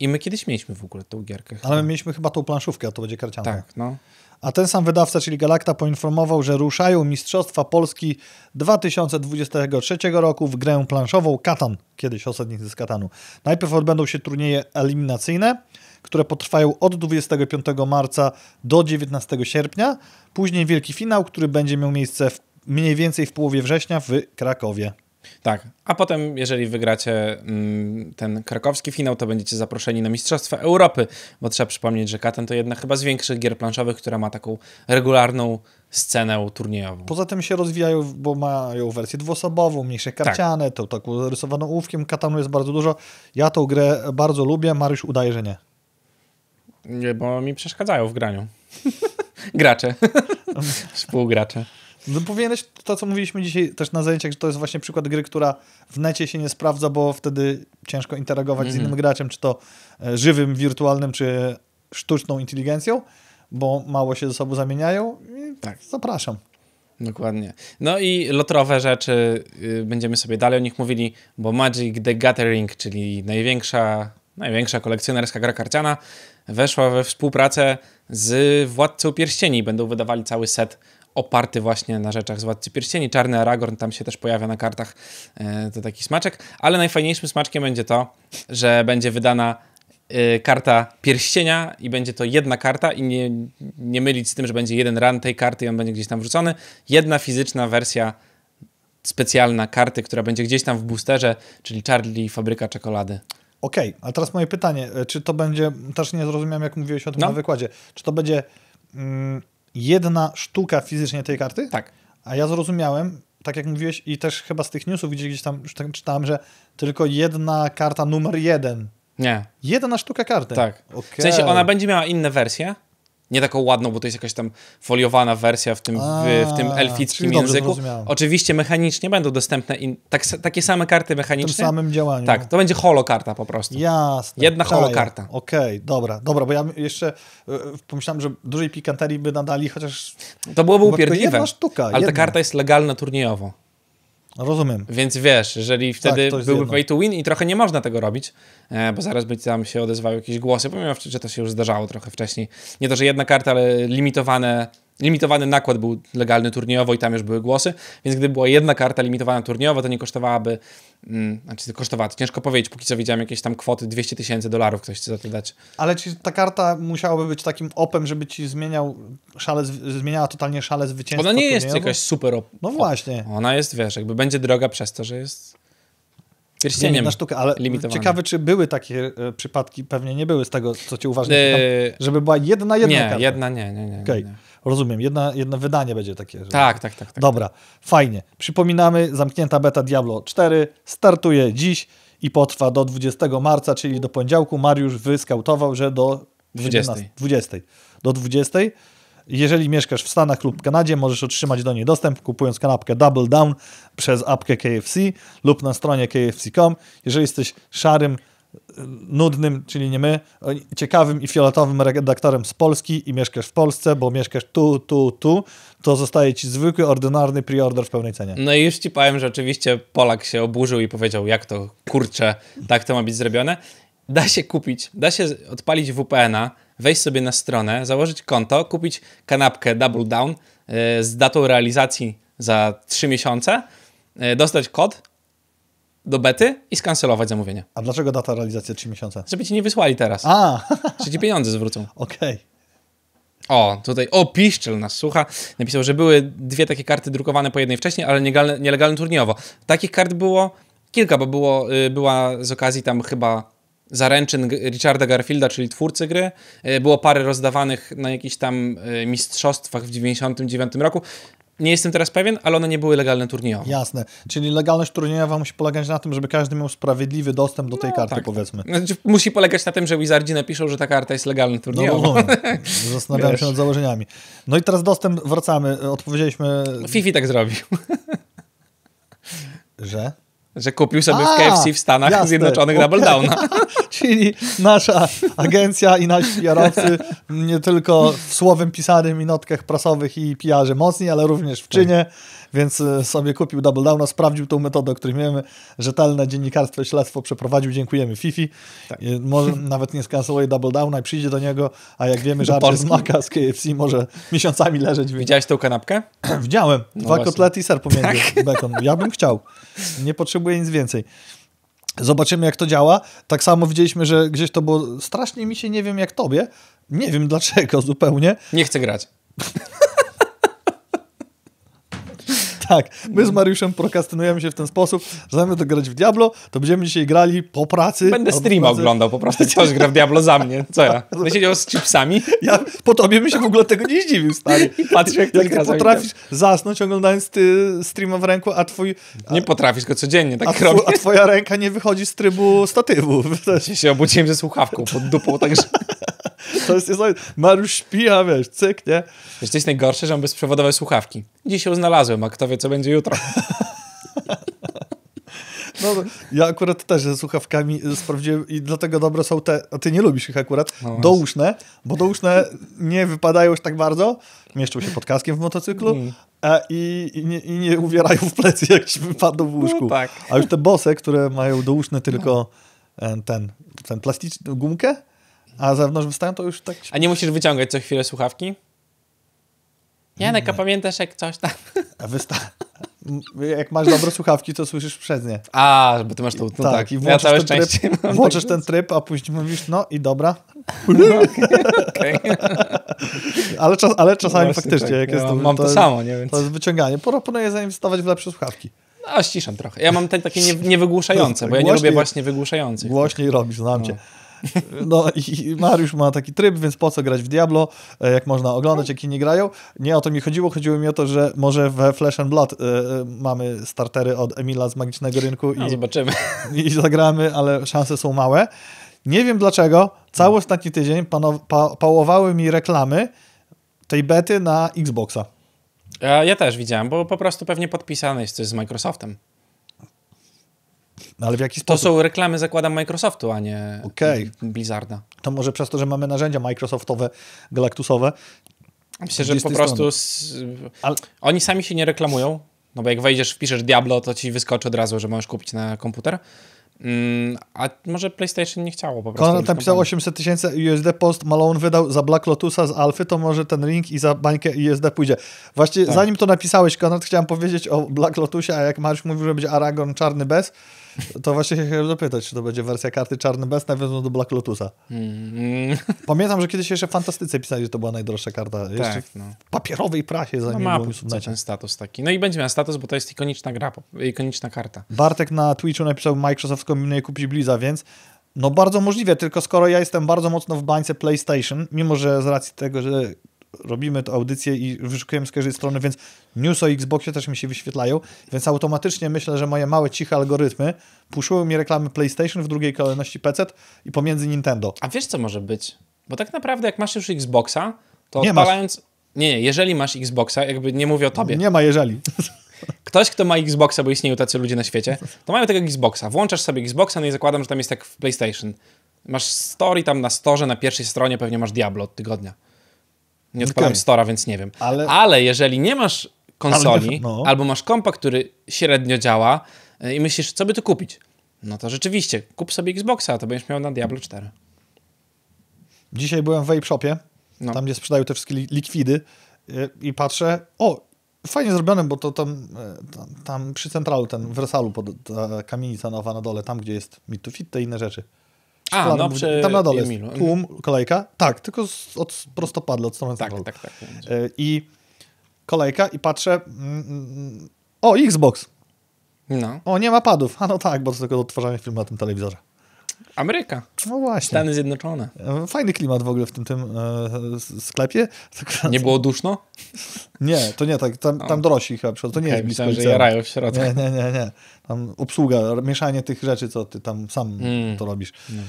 Speaker 2: I my kiedyś mieliśmy w ogóle tą gierkę. Ale
Speaker 1: my mieliśmy chyba tą planszówkę, a to będzie karciana. Tak, no. A ten sam wydawca, czyli Galakta, poinformował, że ruszają Mistrzostwa Polski 2023 roku w grę planszową Katan, kiedyś osadnicy z Katanu. Najpierw odbędą się turnieje eliminacyjne, które potrwają od 25 marca do 19 sierpnia, później wielki finał, który będzie miał miejsce w, mniej więcej w połowie września w Krakowie. Tak,
Speaker 2: a potem, jeżeli wygracie mm, ten krakowski finał, to będziecie zaproszeni na Mistrzostwa Europy, bo trzeba przypomnieć, że katem to jedna chyba z większych gier planszowych, która ma taką regularną scenę turniejową.
Speaker 1: Poza tym się rozwijają, bo mają wersję dwuosobową, mniejsze tak. karciane, tak. tą taką rysowaną ołówkiem, Katanu jest bardzo dużo. Ja tą grę bardzo lubię, Mariusz udaje, że nie. Nie, bo mi
Speaker 2: przeszkadzają w graniu. [laughs] gracze, [laughs] współgracze.
Speaker 1: No powinieneś, to co mówiliśmy dzisiaj też na zajęciach, że to jest właśnie przykład gry, która w necie się nie sprawdza, bo wtedy ciężko interagować mm -hmm. z mhm. innym graczem, czy to e, żywym, wirtualnym, czy sztuczną inteligencją, bo mało się ze sobą zamieniają. tak. Zapraszam.
Speaker 2: Dokładnie. No i lotrowe rzeczy, y, będziemy sobie dalej o nich mówili, bo Magic the Gathering, czyli największa, największa kolekcjonerska gra karciana, weszła we współpracę z Władcą Pierścieni. Będą wydawali cały set oparty właśnie na rzeczach z Władcy Pierścieni. Czarny Aragorn tam się też pojawia na kartach, e, to taki smaczek. Ale najfajniejszym smaczkiem będzie to, że będzie wydana e, karta pierścienia i będzie to jedna karta i nie, nie mylić z tym, że będzie jeden run tej karty i on będzie gdzieś tam wrzucony. Jedna fizyczna wersja specjalna karty, która będzie gdzieś tam w boosterze, czyli Charlie Fabryka Czekolady.
Speaker 1: Okej, okay, a teraz moje pytanie, e, czy to będzie, też nie zrozumiałem jak mówiłeś o tym no. na wykładzie, czy to będzie... Mm jedna sztuka fizycznie tej karty? Tak. A ja zrozumiałem, tak jak mówiłeś, i też chyba z tych newsów gdzieś, gdzieś tam tak czytałem, że tylko jedna karta numer jeden. Nie. Jedna sztuka karty. Tak. Okay. W sensie ona
Speaker 2: będzie miała inne wersje, nie taką ładną, bo to jest jakaś tam foliowana wersja w tym, A, w, w tym elfickim języku. Oczywiście mechanicznie będą dostępne in, tak, takie same karty mechaniczne. W tym samym działaniu. Tak, to będzie holokarta po prostu. Jasne. Jedna tak, holokarta.
Speaker 1: Okej, okay, dobra, dobra, bo ja jeszcze y, pomyślałem, że dużej pikanterii by nadali, chociaż... To byłoby upierdliwe, sztuka, ale jedna. ta karta
Speaker 2: jest legalna turniejowo. No, rozumiem. Więc wiesz, jeżeli tak, wtedy tak, byłby pay to win i trochę nie można tego robić, e, bo zaraz by tam się odezwały jakieś głosy, pomimo, że to się już zdarzało trochę wcześniej. Nie to, że jedna karta, ale limitowane limitowany nakład był legalny turniejowo i tam już były głosy, więc gdy była jedna karta limitowana turniejowo, to nie kosztowałaby, mm, znaczy kosztowała, to ciężko powiedzieć, póki co widziałem jakieś tam kwoty 200 tysięcy dolarów, ktoś chce za to dać.
Speaker 1: Ale czy ta karta musiałaby być takim opem, żeby ci zmieniał szale, zmieniała totalnie szale zwycięstwa Ona nie jest jakaś super op. No właśnie.
Speaker 2: Ona jest, wiesz, jakby będzie droga przez to, że jest
Speaker 1: pierścieniem nie, Na sztukę, ale limitowane. Ciekawe, czy były takie e, przypadki, pewnie nie były z tego, co ci uważnie, yy, żeby była jedna, jedna Nie, karta. jedna nie, nie, nie. Okay. nie. Rozumiem, jedna, jedno wydanie będzie takie. Że... Tak, tak, tak, tak. Dobra, tak. fajnie. Przypominamy, zamknięta beta Diablo 4 startuje dziś i potrwa do 20 marca, czyli do poniedziałku. Mariusz wyskautował, że do 20. 17, 20. Do 20. Jeżeli mieszkasz w Stanach lub Kanadzie, możesz otrzymać do niej dostęp kupując kanapkę Double Down przez apkę KFC lub na stronie kfc.com. Jeżeli jesteś szarym nudnym, czyli nie my, ciekawym i fioletowym redaktorem z Polski i mieszkasz w Polsce, bo mieszkasz tu, tu, tu, to zostaje ci zwykły, ordynarny pre w pełnej cenie.
Speaker 2: No i już ci powiem, że oczywiście Polak się oburzył i powiedział, jak to, kurczę, tak to ma być zrobione. Da się kupić, da się odpalić VPN-a, wejść sobie na stronę, założyć konto, kupić kanapkę Double Down e, z datą realizacji za 3 miesiące, e, dostać kod, do bety i skancelować zamówienie.
Speaker 1: A dlaczego data realizacji 3 miesiące? Żeby ci nie wysłali teraz. A!
Speaker 2: Że ci pieniądze zwrócą. [laughs] Okej. Okay. O, tutaj, o, Piszczel nas słucha. Napisał, że były dwie takie karty drukowane po jednej wcześniej, ale nielegalne, nielegalne turniejowo. Takich kart było kilka, bo było, y, była z okazji tam chyba zaręczyn Richarda Garfielda, czyli twórcy gry. Y, było parę rozdawanych na jakichś tam y, mistrzostwach w 99 roku. Nie jestem teraz pewien, ale one nie były legalne turniejowo.
Speaker 1: Jasne. Czyli legalność turniejowa musi polegać na tym, żeby każdy miał sprawiedliwy dostęp do tej no, karty, tak. powiedzmy.
Speaker 2: Znaczy, musi polegać na tym, że Wizardzi napiszą, że ta karta jest legalna turniejowo. No, no. no. [laughs] Zastanawiam się nad
Speaker 1: założeniami. No i teraz dostęp, wracamy. Odpowiedzieliśmy... Fifi tak zrobił. Że? Że kupił sobie A, w KFC w Stanach jasne, Zjednoczonych okay. Double Down. [laughs] Czyli nasza agencja i nasi kierowcy nie tylko w słowem pisanym i notkach prasowych i pr mocni, ale również w tak. czynie. Więc e, sobie kupił Double Down, sprawdził tą metodę, o której miałem. Rzetelne dziennikarstwo i śledztwo przeprowadził. Dziękujemy Fifi. Tak. E, może [laughs] nawet nie skansuje Double Down i przyjdzie do niego, a jak wiemy, że z Maka z KFC może miesiącami leżeć. Widziałeś tą kanapkę? Widziałem. No Dwa no kotlety i ser pomiędzy tak. bekon. Ja bym chciał. Nie potrzebuję nic więcej. Zobaczymy, jak to działa. Tak samo widzieliśmy, że gdzieś to było strasznie mi się, nie wiem jak tobie. Nie wiem dlaczego zupełnie. Nie chcę grać. [laughs] tak, my z Mariuszem prokrastynujemy się w ten sposób, że zamiast grać w Diablo, to będziemy dzisiaj grali po pracy. Będę streama pracy. oglądał po prostu, ktoś gra w Diablo za mnie, co ja? [laughs] Będę siedział z chipsami? Ja po tobie bym się w ogóle tego nie zdziwił, stary. I patrzę, jak, jak ty potrafisz tam. zasnąć oglądając ty streama w ręku, a twój... A, nie potrafisz go codziennie tak a, a twoja ręka nie wychodzi z trybu statywu. Ja się obudziłem ze słuchawką pod dupą, także... [laughs] To jest niesamowite. Mariusz śpi, a wiesz, cyk, nie? Wiesz, to jest najgorsze, że mam bezprzewodowe słuchawki. Dziś się znalazłem, a kto wie, co będzie jutro. No, ja akurat też ze słuchawkami sprawdziłem i dlatego dobre są te, a ty nie lubisz ich akurat, no douszne, bo douszne nie wypadają już tak bardzo, mieszczą się pod kaskiem w motocyklu mm. a, i, i, nie, i, nie, uwierają w plecy, jak ci wypadną w no łóżku. No tak. A już te bose, które mają douszne tylko e, ten, ten plastyczną gumkę, a zewnątrz wystają to już tak... A nie musisz wyciągać co chwilę słuchawki?
Speaker 2: Janek, a pamiętasz jak coś tam?
Speaker 1: A wysta... Jak masz dobre słuchawki, to słyszysz przez nie. A, bo ty masz tą... No tak, tak, i włączysz, ja ten, tryb, włączysz tak ten tryb, a później mówisz, no i dobra. okay, [laughs] okay. ale, czas, ale czasami no faktycznie, tak. jak ja jest... Mam, mam to, to samo, nie wiem. To jest wyciąganie. Proponuję zainwestować w lepsze słuchawki. No, ściszam trochę. Ja mam te takie niewygłuszające, nie bo ja nie lubię właśnie wygłuszających. Głośniej tak. robisz, znam no. cię. No i Mariusz ma taki tryb, więc po co grać w Diablo, e, jak można oglądać, jak inni grają. Nie o to mi chodziło, chodziło mi o to, że może we Flash and Blood y, mamy startery od Emila z Magicznego Rynku no, i, zobaczymy. i zagramy, ale szanse są małe. Nie wiem dlaczego, cały no. ostatni tydzień pa, pałowały mi reklamy tej bety na Xboxa.
Speaker 2: Ja też widziałem, bo po prostu pewnie podpisane jest coś z Microsoftem.
Speaker 1: No, ale w jaki sposób? To są reklamy, zakładam, Microsoftu, a nie okay. Blizzarda. To może przez to, że mamy narzędzia Microsoftowe, Galactusowe. Myślę, że po prostu
Speaker 2: z... ale... oni sami się nie reklamują, no bo jak wejdziesz, wpiszesz Diablo, to ci wyskoczy od razu, że możesz kupić
Speaker 1: na komputer.
Speaker 2: Mm, a może PlayStation nie chciało po prostu. Konrad napisał 800
Speaker 1: tysięcy USD post, Malone wydał za Black Lotusa z Alfy, to może ten ring i za bańkę USD pójdzie. Właśnie tak. zanim to napisałeś, Konrad, chciałem powiedzieć o Black Lotusie, a jak Mariusz mówił, że będzie Aragon czarny bez, to właśnie chciałem dopytać, czy to będzie wersja karty czarny bez nawiązując do Black Lotusa. Mm. Pamiętam, że kiedyś jeszcze fantastycy pisali, że to była najdroższa karta. Tak, jeszcze w no. papierowej prasie zanim no, ma ten status taki.
Speaker 2: No i będzie miał status, bo to jest ikoniczna gra, ikoniczna karta.
Speaker 1: Bartek na Twitchu napisał, Microsoft kombinuje kupić Bliza, więc no bardzo możliwe, tylko skoro ja jestem bardzo mocno w bańce PlayStation, mimo że z racji tego, że robimy tę audycję i wyszukujemy z każdej strony, więc news o Xboxie też mi się wyświetlają, więc automatycznie myślę, że moje małe, ciche algorytmy puszują mi reklamy PlayStation, w drugiej kolejności PC i pomiędzy Nintendo. A wiesz, co może być? Bo tak naprawdę jak masz już Xboxa, to nie odpalając...
Speaker 2: Masz. Nie, nie, jeżeli masz Xboxa, jakby nie mówię o tobie. Nie ma jeżeli. [laughs] Ktoś, kto ma Xboxa, bo istnieją tacy ludzie na świecie, to mają tego Xboxa. Włączasz sobie Xboxa, no i zakładam, że tam jest tak w PlayStation. Masz story tam na storze, na pierwszej stronie pewnie masz Diablo od tygodnia. Nie odpalałem okay. Stora, więc nie wiem. Ale... Ale, jeżeli nie masz konsoli, no. albo masz kompa, który średnio działa e, i myślisz, co by tu
Speaker 1: kupić, no to rzeczywiście, kup sobie Xboxa, to będziesz miał na Diablo 4. Dzisiaj byłem w Vape Shopie, no. tam gdzie sprzedają te wszystkie likwidy e, i patrzę, o, fajnie zrobione, bo to tam, e, tam, tam przy centralu, ten w Wersalu, pod, ta kamienica nowa na dole, tam gdzie jest Meet to Fit, te inne rzeczy. A, no, przy... Tam na dole Emilu. jest tłum, kolejka. Tak, tylko od prostopadle, od strony tak, tak, tak, tak. E, I kolejka i patrzę... Mm, mm, mm. o, Xbox! No. O, nie ma padów. [laughs] A no tak, bo to tylko do odtwarzania filmu na tym telewizorze.
Speaker 2: Ameryka. No właśnie. Stany Zjednoczone.
Speaker 1: E, fajny klimat w ogóle w tym, tym e, sklepie. nie było duszno? Nie, to nie tak. Tam, no. tam dorośli chyba przychodzą. To nie okay, jest blisko myślałem, że jarają w środku. Nie, nie, nie, nie. Tam obsługa, mieszanie tych rzeczy, co ty tam sam mm. to robisz. No.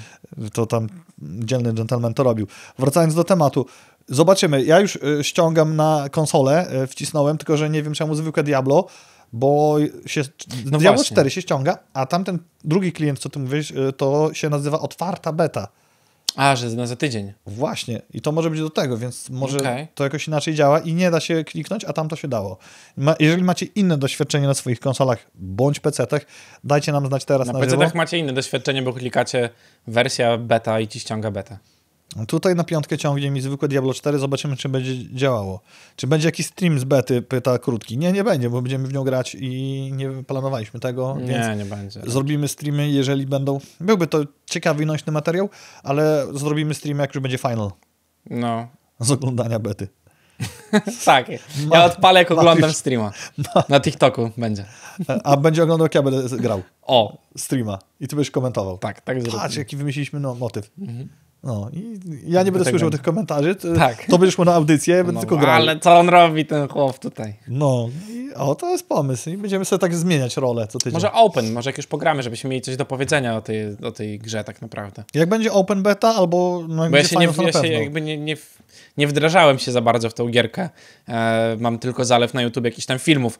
Speaker 1: To tam dzielny gentleman to robił. Wracając do tematu. Zobaczymy. Ja już e, ściągam na konsolę, e, wcisnąłem, tylko że nie wiem czemu zwykłe Diablo bo się, no Diablo właśnie. 4 się ściąga, a tamten drugi klient, co ty mówisz, y, to się nazywa otwarta beta.
Speaker 2: A, że no za
Speaker 1: tydzień. Właśnie. I to może być do tego, więc może okay. to jakoś inaczej działa i nie da się kliknąć, a tam to się dało. Ma, jeżeli macie inne doświadczenie na swoich konsolach bądź PC-tach, dajcie nam znać teraz na, na PC-tach żywo.
Speaker 2: macie inne doświadczenie, bo klikacie wersja beta i ci ściąga beta.
Speaker 1: Tutaj na piątkę ciągnie mi zwykłe Diablo 4, zobaczymy czy będzie działało. Czy będzie jakiś stream z bety, pyta krótki. Nie, nie będzie, bo będziemy w nią grać i nie planowaliśmy tego, nie, więc nie będzie. zrobimy streamy, jeżeli będą... Byłby to ciekawy i nośny materiał, ale zrobimy streamy, jak już będzie final. No. Z oglądania bety.
Speaker 2: [laughs] tak, ja odpalę jak oglądam streama.
Speaker 1: Na TikToku będzie. E, a będzie oglądał, jak ja będę grał. O. Streama. I ty będziesz komentował. Tak, tak Patrz, jaki wymyśliliśmy no, motyw. Mhm. No i ja nie będę słyszał tych komentarzy. Tak. To będziesz mu na audycję, ja będę no, tylko grał. Ale co on robi, ten chłop tutaj? No, i, o, to jest pomysł. I będziemy sobie tak zmieniać rolę co tydzień. Może open, może jak już pogramy,
Speaker 2: żebyśmy mieli coś do powiedzenia o tej, o tej grze tak naprawdę.
Speaker 1: Jak będzie open beta albo... No, Bo ja się, nie, ja się jakby nie, nie,
Speaker 2: nie wdrażałem się za bardzo w tą gierkę. E, mam tylko zalew na YouTube jakichś tam filmów.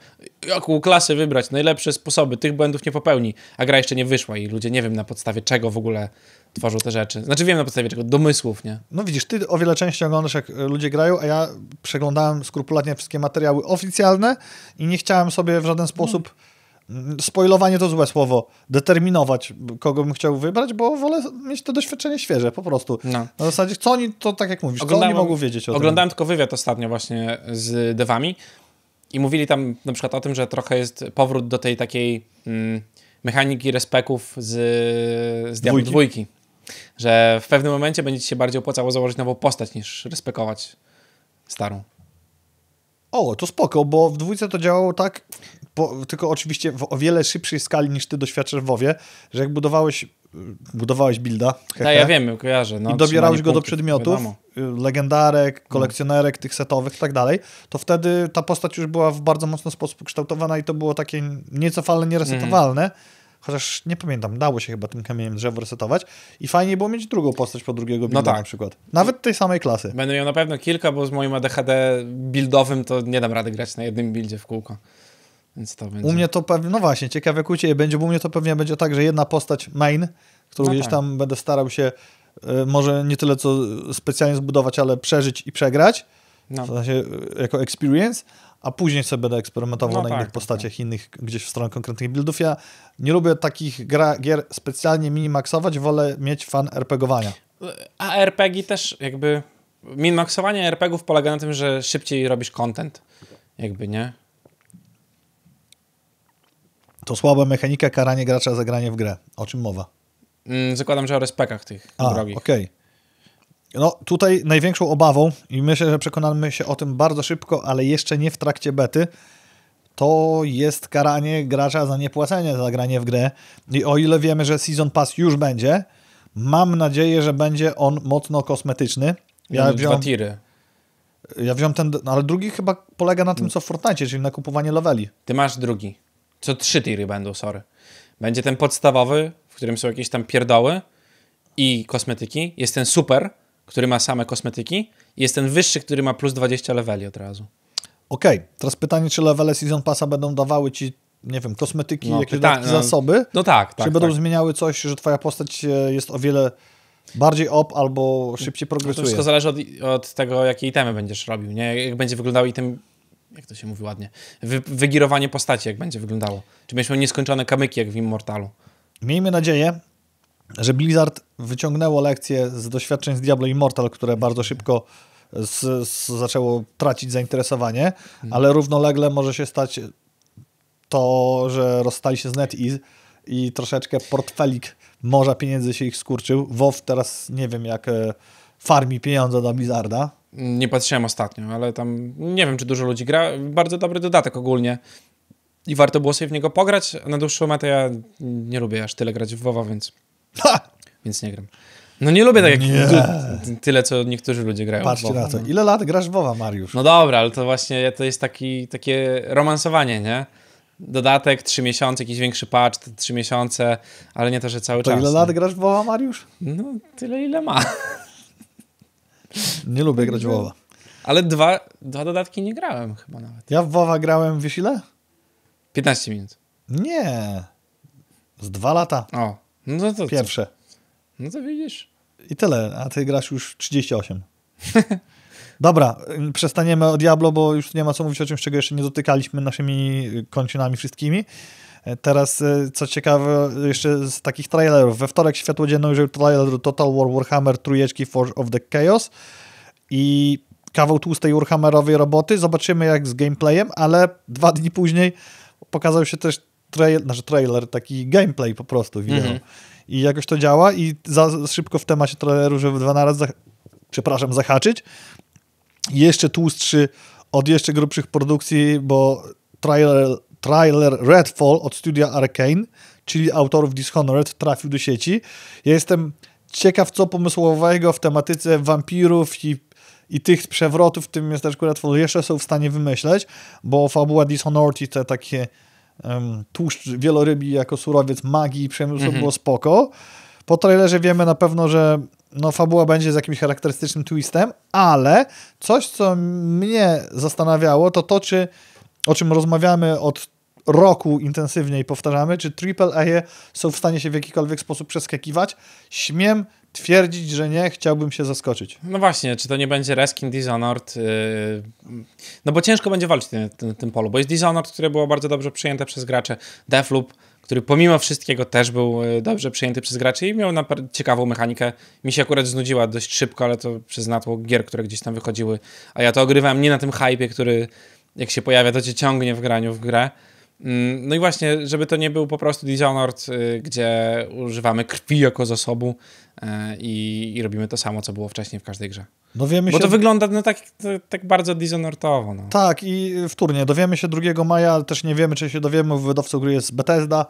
Speaker 2: u klasy wybrać? Najlepsze sposoby. Tych błędów nie popełni. A gra jeszcze nie wyszła i ludzie nie wiem na podstawie czego w ogóle tworzą te rzeczy. Znaczy wiem na podstawie czego, domysłów, nie?
Speaker 1: No widzisz, ty o wiele częściej oglądasz, jak e, ludzie grają, a ja przeglądałem skrupulatnie wszystkie materiały oficjalne i nie chciałem sobie w żaden sposób no. spoilowanie to złe słowo, determinować, kogo bym chciał wybrać, bo wolę mieć to doświadczenie świeże, po prostu. No. Na zasadzie, co oni, to tak jak mówisz, oglądałem, co oni mogą wiedzieć o Oglądałem
Speaker 2: tym? tylko wywiad ostatnio właśnie z devami i mówili tam na przykład o tym, że trochę jest powrót do tej takiej... Mm, mechaniki respeków z, z Diablo dwójki. dwójki że w pewnym momencie będzie ci się bardziej
Speaker 1: opłacało założyć nową postać niż respekować starą. O, to spoko, bo w dwójce to działało tak, tylko oczywiście w o wiele szybszej skali niż ty doświadczasz w WoWie, że jak budowałeś y, budowałeś builda. He, tak, ja wiem, kojarzę. No, I dobierałeś go do przedmiotów, wiadomo. Y, legendarek, mhm. kolekcjonerek, tych setowych i tak dalej, to wtedy ta postać już była w bardzo mocny sposób kształtowana i to było takie niecofalne, mhm. nieresetowalne. Mm chociaż nie pamiętam, dało się chyba tym kamieniem drzewo resetować i fajnie było mieć drugą postać po drugiego builda no tak. na przykład. Nawet tej samej klasy.
Speaker 2: Będę miał na pewno kilka, bo z moim ADHD buildowym to nie dam rady grać na jednym buildzie w kółko. Więc to będzie... U mnie
Speaker 1: to pewnie, no właśnie, ciekawe jak u Ciebie będzie, bo u mnie to pewnie będzie tak, że jedna postać main, którą no gdzieś tak. tam będę starał się y, może nie tyle co specjalnie zbudować, ale przeżyć i przegrać, no. w sensie y, jako experience, a później sobie będę eksperymentował no na tak, innych tak, postaciach, tak. innych gdzieś w stronę konkretnych buildów. Ja nie lubię takich gra, gier specjalnie minimaksować, wolę mieć fan RPGowania.
Speaker 2: A RPG też jakby... Minimaksowanie RPGów polega na tym, że szybciej robisz content. Jakby,
Speaker 1: nie? To słaba mechanika, karanie gracza za granie w grę. O czym mowa?
Speaker 2: Mm, zakładam, że o respekach tych A, drogich.
Speaker 1: okej. Okay. No, tutaj największą obawą, i myślę, że przekonamy się o tym bardzo szybko, ale jeszcze nie w trakcie bety, to jest karanie gracza za niepłacenie za granie w grę. I o ile wiemy, że Season Pass już będzie, mam nadzieję, że będzie on mocno kosmetyczny. Ja no, wziąłem... Dwa tiry. Ja wziąłem ten, no, ale drugi chyba polega na tym, mm. co w Fortnite, czyli na kupowanie leveli. Ty masz drugi. Co trzy tiry będą, sorry. Będzie ten
Speaker 2: podstawowy, w którym są jakieś tam pierdoły i kosmetyki. Jest ten super, który ma same kosmetyki i jest ten wyższy, który ma plus 20 leveli od razu.
Speaker 1: Okej, okay. teraz pytanie, czy levele Season Passa będą dawały ci, nie wiem, kosmetyki, no, jakieś pyta- no, zasoby? No tak, tak. Czy tak, będą tak. zmieniały coś, że twoja postać e, jest o wiele bardziej op albo szybciej progresuje? No to wszystko
Speaker 2: zależy od, od tego, jakie itemy będziesz robił, nie? Jak będzie wyglądał item, jak to się mówi ładnie, wy, wygirowanie postaci, jak będzie wyglądało. Czy będziesz miał nieskończone kamyki, jak w Immortalu.
Speaker 1: Miejmy nadzieję, że Blizzard wyciągnęło lekcje z doświadczeń z Diablo Immortal, które bardzo szybko z, z zaczęło tracić zainteresowanie, hmm. ale równolegle może się stać to, że rozstali się z NetEase i troszeczkę portfelik morza pieniędzy się ich skurczył. WoW teraz nie wiem jak e, farmi pieniądze do Blizzarda. Nie patrzyłem ostatnio, ale tam
Speaker 2: nie wiem czy dużo ludzi gra. Bardzo dobry dodatek ogólnie. I warto było sobie w niego pograć. Na dłuższą metę ja nie lubię aż tyle grać w WoWa, więc więc nie gram. No nie lubię tak jak nie. tyle, co niektórzy ludzie grają. Patrzcie na to.
Speaker 1: Ile lat grasz Wowa, Mariusz?
Speaker 2: No dobra, ale to właśnie to jest taki, takie romansowanie, nie? Dodatek, trzy miesiące, jakiś większy patch, trzy miesiące, ale nie to, że cały to czas. ile lat nie?
Speaker 1: grasz Wowa, Mariusz? No tyle, ile ma.
Speaker 2: Nie lubię grać w Wowa. Ale dwa, dwa dodatki nie grałem chyba nawet. Ja w
Speaker 1: Wowa grałem, wiesz ile? 15 minut. Nie. Z dwa lata. O, no to Pierwsze. No to widzisz. I tyle, a ty grasz już 38. [laughs] Dobra, przestaniemy o Diablo, bo już nie ma co mówić o czymś, czego jeszcze nie dotykaliśmy naszymi kończynami wszystkimi. E, teraz, e, co ciekawe, jeszcze z takich trailerów. We wtorek światło dzienne ujrzał trailer Total War Warhammer trójeczki Forge of the Chaos i kawał tłustej Warhammerowej roboty. Zobaczymy jak z gameplayem, ale dwa dni później pokazał się też nasz znaczy trailer, taki gameplay po prostu wideo. Mm -hmm. I jakoś to działa i za, szybko w temacie traileru, żeby dwa na raz, przepraszam, zahaczyć. Jeszcze tłustszy od jeszcze grubszych produkcji, bo trailer, trailer Redfall od studia Arkane, czyli autorów Dishonored, trafił do sieci. Ja jestem ciekaw, co pomysłowego w tematyce wampirów i, i tych przewrotów w tym miasteczku Redfall jeszcze są w stanie wymyśleć, bo fabuła Dishonored i te takie tłuszcz wielorybi jako surowiec magii, przemysłu mhm. było spoko. Po trailerze wiemy na pewno, że no, fabuła będzie z jakimś charakterystycznym twistem, ale coś, co mnie zastanawiało, to to, czy o czym rozmawiamy od roku intensywniej powtarzamy, czy AAA są w stanie się w jakikolwiek sposób przeskakiwać. Śmiem twierdzić, że nie, chciałbym się zaskoczyć.
Speaker 2: No właśnie, czy to nie będzie Reskin, Dishonored? Yy... No bo ciężko będzie walczyć na tym, polu, bo jest Dishonored, które było bardzo dobrze przyjęte przez gracze, Deathloop, który pomimo wszystkiego też był yy, dobrze przyjęty przez graczy i miał ciekawą mechanikę. Mi się akurat znudziła dość szybko, ale to przez natłok gier, które gdzieś tam wychodziły, a ja to ogrywałem nie na tym hypie, który jak się pojawia, to cię ciągnie w graniu w grę. Mm, no i właśnie, żeby to nie był po prostu Dishonored, y, gdzie używamy krwi jako zasobu y, i, i robimy to samo, co było wcześniej w każdej grze. Dowiemy no Bo się... to wygląda no, tak, tak bardzo Dishonoredowo. No.
Speaker 1: Tak, i wtórnie. Dowiemy się 2 maja, też nie wiemy, czy się dowiemy, wydawcą gry jest Bethesda,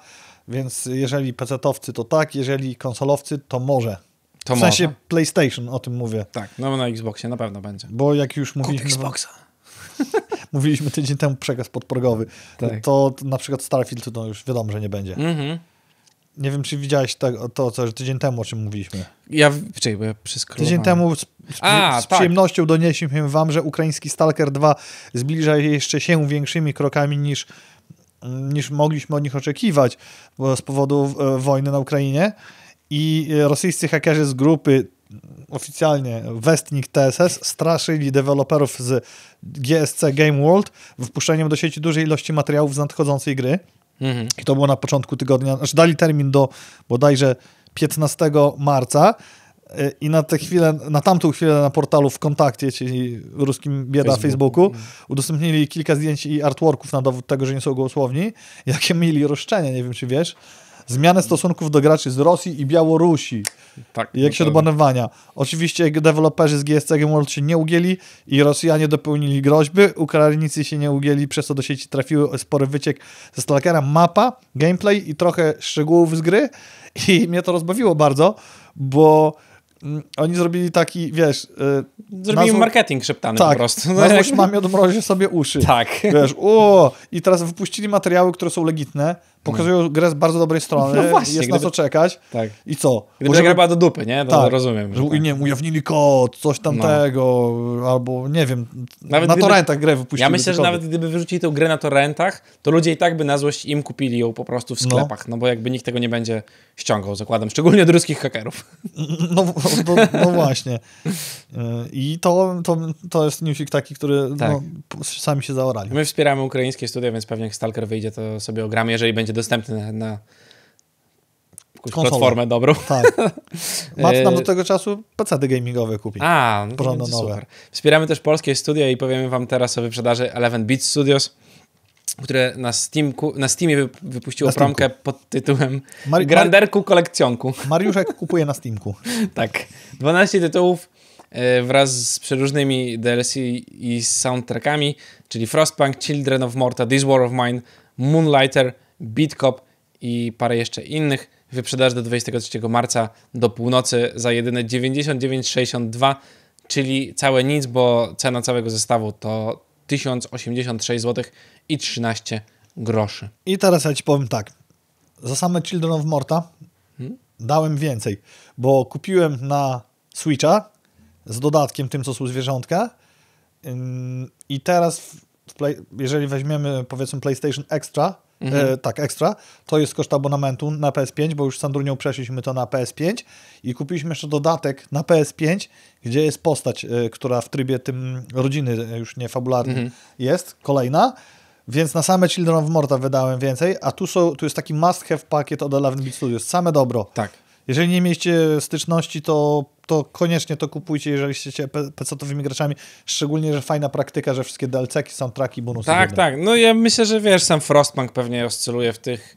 Speaker 1: więc jeżeli PC-towcy to tak, jeżeli konsolowcy to może. To w sensie może. PlayStation, o tym mówię. Tak, no na Xboxie na pewno będzie. Bo jak już mówiliśmy... Kup Xboxa. [laughs] Mówiliśmy tydzień temu przekaz podprogowy. Tak. To, na przykład Starfield to już wiadomo, że nie będzie. Mhm. Nie wiem, czy widziałeś to, to, co tydzień temu, o czym mówiliśmy. Ja, czekaj, bo ja Tydzień temu z, z, A, z tak. przyjemnością doniesiemy wam, że ukraiński Stalker 2 zbliża jeszcze się większymi krokami niż, niż mogliśmy od nich oczekiwać z powodu e, wojny na Ukrainie. I e, rosyjscy hakerzy z grupy oficjalnie westnik TSS straszyli deweloperów z GSC Game World wpuszczeniem do sieci dużej ilości materiałów z nadchodzącej gry. Mhm. I to było na początku tygodnia, aż znaczy dali termin do bodajże 15 marca i na tę chwilę, na tamtą chwilę na portalu w kontakcie, czyli ruskim bieda Facebook. Facebooku, mhm. udostępnili kilka zdjęć i artworków na dowód tego, że nie są gołosłowni, jakie mieli roszczenia, nie wiem czy wiesz zmianę stosunków do graczy z Rosji i Białorusi. Tak, jak się odbanowania. Oczywiście deweloperzy z GSC Game World się nie ugięli i Rosjanie dopełnili groźby, Ukraińcy się nie ugięli, przez co do sieci trafiły spory wyciek ze Stalkera, mapa, gameplay i trochę szczegółów z gry i [laughs] mnie to rozbawiło bardzo, bo mm, oni zrobili taki, wiesz... Y, zrobili nazwą... marketing szeptany tak, po prostu. Tak, jak... mamie odmrozi sobie uszy. [laughs] Tak. Wiesz, o, I teraz wypuścili materiały, które są legitne pokazują no. grę z bardzo dobrej strony, no właśnie, jest gdyby... na co czekać. Tak. I co? Gdyby Używa... gra do dupy, nie? To tak. rozumiem. Że, tak. Nie ujawnili kod, coś tamtego, no. albo nie wiem, nawet na gdyby... torrentach grę wypuścili. Ja myślę, że nawet gdyby wyrzucili
Speaker 2: tę grę na torrentach, to ludzie i tak by na złość im kupili ją po prostu w no. sklepach, no, no bo jakby nikt tego nie będzie ściągał, zakładam, szczególnie od ruskich hakerów.
Speaker 1: [laughs] No, no, no właśnie. [laughs] I to, to, to jest newsik taki, który no, tak. sami się zaorali. My wspieramy
Speaker 2: ukraińskie studia, więc pewnie jak Stalker wyjdzie, to sobie ogramy, jeżeli będzie będzie dostępny na, na
Speaker 1: platformę dobrą. Tak. [laughs] Mac nam do e, tego czasu PC gamingowe kupi. A, no porządno Super.
Speaker 2: Wspieramy też polskie studia i powiemy wam teraz o wyprzedaży Eleven Beat Studios które na, Steamku, na Steamie wypuściło na promkę pod tytułem Mari Granderku Kolekcjonku. Mariuszek kupuje na Steamku. [laughs] tak. 12 tytułów e, wraz z przeróżnymi DLC i soundtrackami, czyli Frostpunk, Children of Morta, This War of Mine, Moonlighter, Bitcoin i parę jeszcze innych. Wyprzedaż do 23 marca do północy za jedyne 99,62, czyli całe nic, bo cena całego zestawu to 1086 zł
Speaker 1: i 13 groszy. I teraz ja Ci powiem tak. Za same Children of Morta hmm? dałem więcej, bo kupiłem na Switcha z dodatkiem tym, co są zwierzątka i teraz, play, jeżeli weźmiemy powiedzmy PlayStation Extra, mhm. e, tak, ekstra, to jest koszt abonamentu na PS5, bo już z Sandrunią przeszliśmy to na PS5 i kupiliśmy jeszcze dodatek na PS5, gdzie jest postać, e, która w trybie tym rodziny, e, już nie fabularnej mhm. jest, kolejna. Więc na same Children of Morta wydałem więcej, a tu, są, tu jest taki must have pakiet od Eleven Beat Studios, same dobro. Tak. Jeżeli nie mieliście styczności, to, to koniecznie to kupujcie, jeżeli jesteście PC-towymi graczami. Szczególnie, że fajna praktyka, że wszystkie dlc są traki bonusy. Tak, tak.
Speaker 2: No ja myślę, że wiesz, sam Frostpunk pewnie oscyluje w tych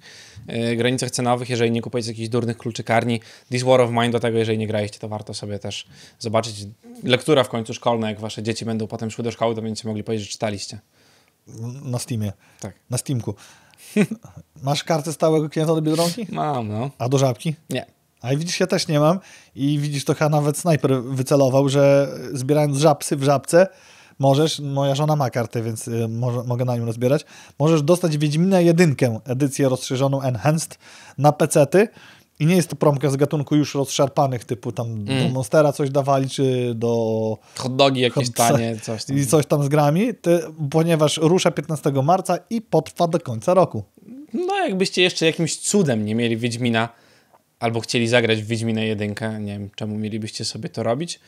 Speaker 2: yy, granicach cenowych, jeżeli nie kupujecie jakichś durnych kluczykarni. This War of Mine do tego, jeżeli nie graliście, to warto sobie też zobaczyć. Lektura w końcu szkolna, jak wasze dzieci będą potem szły do szkoły, to będziecie mogli powiedzieć, że czytaliście.
Speaker 1: Na Steamie. Tak. Na Steamku. [laughs] Masz kartę stałego klienta do Biedronki? Mam, no. A do Żabki? Nie. A widzisz, ja też nie mam. I widzisz, to chyba nawet snajper wycelował, że zbierając żabsy w żabce, możesz, moja żona ma kartę, więc y, może, mogę na nim rozbierać, możesz dostać Wiedźmina jedynkę, edycję rozszerzoną Enhanced na pecety i nie jest to promka z gatunku już rozszarpanych, typu tam mm. do Monstera coś dawali, czy do... Hotdogi jakieś hot tanie, coś tam. [laughs] I coś tam z grami, ty, ponieważ rusza 15 marca i potrwa do końca roku.
Speaker 2: No jakbyście jeszcze jakimś cudem nie mieli Wiedźmina albo chcieli zagrać w Wiedźminę 1, nie wiem czemu mielibyście sobie to robić,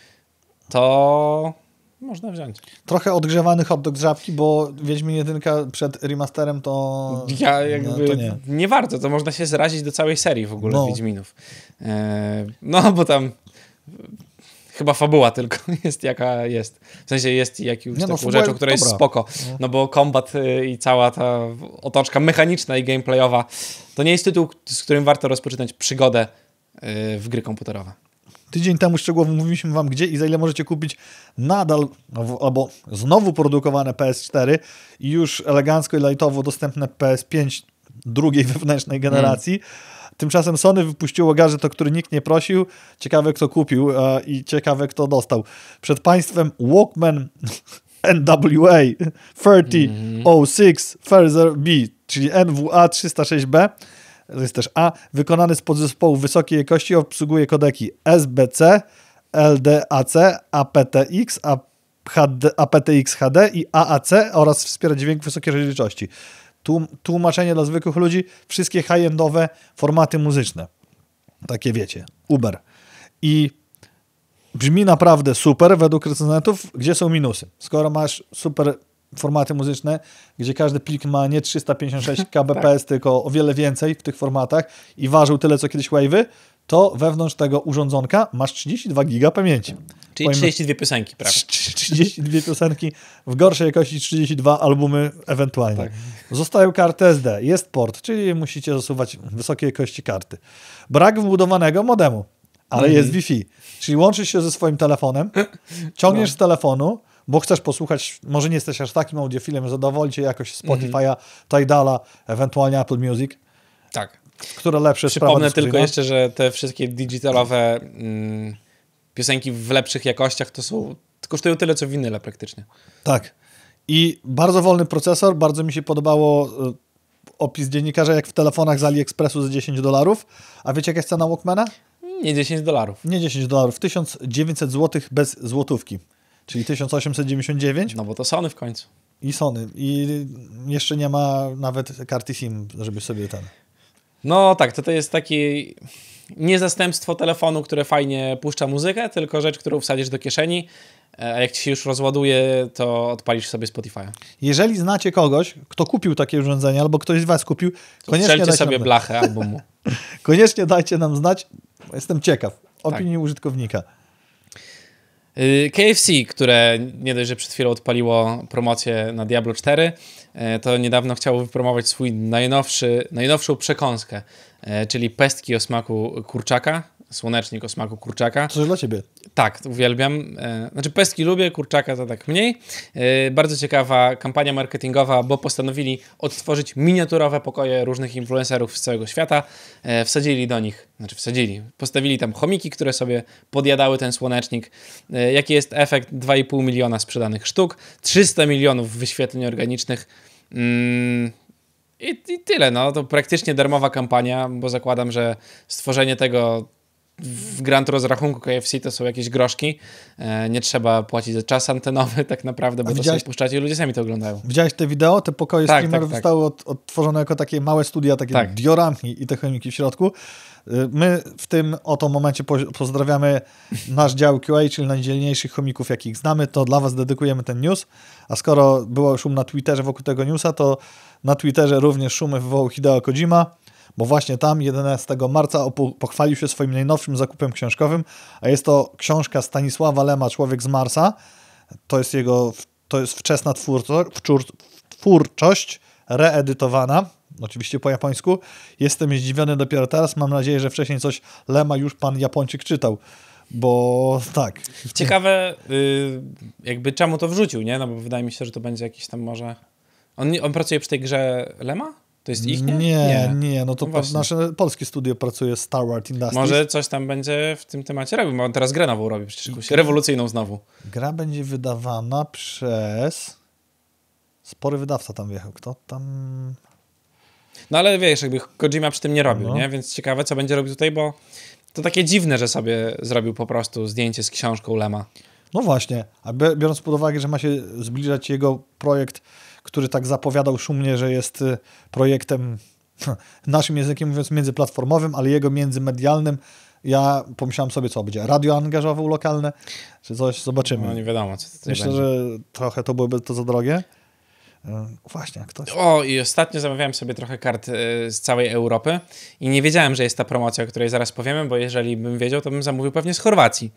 Speaker 1: to można wziąć. Trochę odgrzewany hotdog z żabki, bo Wiedźmin 1 przed remasterem to... Ja no, jakby... No, to nie.
Speaker 2: nie. warto, to można się zrazić do całej serii w ogóle no. Wiedźminów. E, no, bo tam chyba fabuła tylko [laughs] jest jaka jest. W sensie jest jakąś no, taką no, rzeczą, która jest dobra. spoko. No, no bo kombat y, i cała ta otoczka mechaniczna i gameplayowa to nie jest tytuł, z którym warto rozpoczynać przygodę y, w gry komputerowe.
Speaker 1: Tydzień temu szczegółowo mówiliśmy Wam, gdzie i za ile możecie kupić nadal no albo znowu produkowane PS4 i już elegancko i lightowo dostępne PS5 drugiej wewnętrznej generacji. Mm. Tymczasem Sony wypuściło gadżet, o który nikt nie prosił. Ciekawe, kto kupił e, i ciekawe, kto dostał. Przed państwem Walkman NWA 3006 Further B, czyli NWA 306B, to jest też A, wykonany z podzespołu wysokiej jakości, obsługuje kodeki SBC, LDAC, APTX, APTX HD i AAC oraz wspiera dźwięk wysokiej rozdzielczości tłumaczenie dla zwykłych ludzi, wszystkie high-endowe formaty muzyczne. Takie wiecie, Uber. I brzmi naprawdę super według recenzentów. Gdzie są minusy? Skoro masz super formaty muzyczne, gdzie każdy plik ma nie 356 kbps, [laughs] tak. tylko o wiele więcej w tych formatach i ważył tyle, co kiedyś wave'y, to wewnątrz tego urządzonka masz 32 giga pamięci.
Speaker 2: Czyli 32 piosenki,
Speaker 1: prawda? 32 piosenki, w gorszej jakości 32 albumy ewentualnie. Tak. Zostają karty SD, jest port, czyli musicie zasuwać wysokiej jakości karty. Brak wbudowanego modemu, ale mm. jest mhm. Wi-Fi. Czyli łączysz się ze swoim telefonem, [clears throat] ciągniesz no. z telefonu, bo chcesz posłuchać, może nie jesteś aż takim audiofilem, zadowoli cię jakoś Spotify'a, mm -hmm. Tidala, ewentualnie Apple Music. Tak. Które lepsze Przypomnę tylko jeszcze,
Speaker 2: że te wszystkie digitalowe mm, piosenki w lepszych jakościach to są,
Speaker 1: kosztują tyle, co winyle praktycznie. Tak. I bardzo wolny procesor, bardzo mi się podobało e, opis dziennikarza, jak w telefonach z AliExpressu za 10 dolarów. A wiecie, jaka jest cena Walkmana? Nie 10 dolarów. Nie 10 dolarów, 1900 zł bez złotówki, czyli 1899. No bo to Sony w końcu. I Sony. I jeszcze nie ma nawet karty SIM, żeby sobie ten.
Speaker 2: No tak, to, to jest taki nie zastępstwo telefonu, które fajnie puszcza muzykę, tylko rzecz, którą wsadzisz do kieszeni, e, a jak ci się już rozładuje, to odpalisz sobie Spotify.
Speaker 1: Jeżeli znacie kogoś, kto kupił takie urządzenie, albo ktoś z was kupił, koniecznie dajcie sobie nam... blachę
Speaker 2: albumu. [laughs]
Speaker 1: koniecznie dajcie nam znać, jestem ciekaw, opinii tak. użytkownika.
Speaker 2: Y, KFC, które nie dość, że przed chwilą odpaliło promocję na Diablo 4, y, to niedawno chciało wypromować swój najnowszy, najnowszą przekąskę, y, czyli pestki o smaku kurczaka słonecznik o smaku kurczaka. Coś dla ciebie. Tak, uwielbiam. E, znaczy pestki lubię, kurczaka to tak mniej. E, bardzo ciekawa kampania marketingowa, bo postanowili odtworzyć miniaturowe pokoje różnych influencerów z całego świata. E, wsadzili do nich, znaczy wsadzili, postawili tam chomiki, które sobie podjadały ten słonecznik. Jaki jest efekt? 2,5 miliona sprzedanych sztuk, 300 milionów wyświetleń organicznych. Mm, I, I, tyle, no to praktycznie darmowa kampania, bo zakładam, że stworzenie tego w grant rozrachunku KFC to są jakieś groszki. E, nie trzeba płacić za czas antenowy tak naprawdę, bo widziałeś, to sobie puszczacie i ludzie sami to oglądają.
Speaker 1: Widziałeś te wideo? Te pokoje tak, streamerów tak, tak, zostały od, odtworzone jako takie małe studia, takie tak. dioramki i te chomiki w środku. E, my w tym oto momencie pozdrawiamy nasz dział QA, czyli najdzielniejszych chomików, jakich znamy. To dla Was dedykujemy ten news. A skoro było szum na Twitterze wokół tego newsa, to na Twitterze również szumy wywołał Hideo Kojima bo właśnie tam 11 marca pochwalił się swoim najnowszym zakupem książkowym, a jest to książka Stanisława Lema, Człowiek z Marsa. To jest jego, to jest wczesna twórczość, reedytowana, oczywiście po japońsku. Jestem zdziwiony dopiero teraz, mam nadzieję, że wcześniej coś Lema już pan Japończyk czytał bo tak.
Speaker 2: Ciekawe, y, jakby czemu to wrzucił, nie? No bo wydaje mi się, że to będzie jakiś tam może. On, on pracuje przy tej grze Lema? To jest ich? Nie, nie, nie. no to no
Speaker 1: nasze polskie studio pracuje Star Wars Industries. Może
Speaker 2: coś tam będzie w tym temacie robił, bo on teraz grę nową robi przecież jakąś rewolucyjną znowu.
Speaker 1: Gra będzie wydawana przez... Spory wydawca tam wjechał. Kto tam...
Speaker 2: No ale wiesz, jakby Kojima przy tym nie robił, no. nie? Więc ciekawe, co będzie robił tutaj, bo to takie dziwne, że sobie zrobił po prostu zdjęcie z książką Lema.
Speaker 1: No właśnie, a biorąc pod uwagę, że ma się zbliżać jego projekt który tak zapowiadał szumnie, że jest y, projektem [laughs] naszym językiem mówiąc międzyplatformowym, ale jego międzymedialnym. Ja pomyślałem sobie, co będzie, radio angażował lokalne, czy coś, zobaczymy. No nie wiadomo, co to Myślę, będzie. że trochę to byłoby to za drogie. E, właśnie, ktoś.
Speaker 2: O, i ostatnio zamawiałem sobie trochę kart e, z całej Europy i nie wiedziałem, że jest ta promocja, o której zaraz powiemy, bo jeżeli bym wiedział, to bym zamówił pewnie z Chorwacji.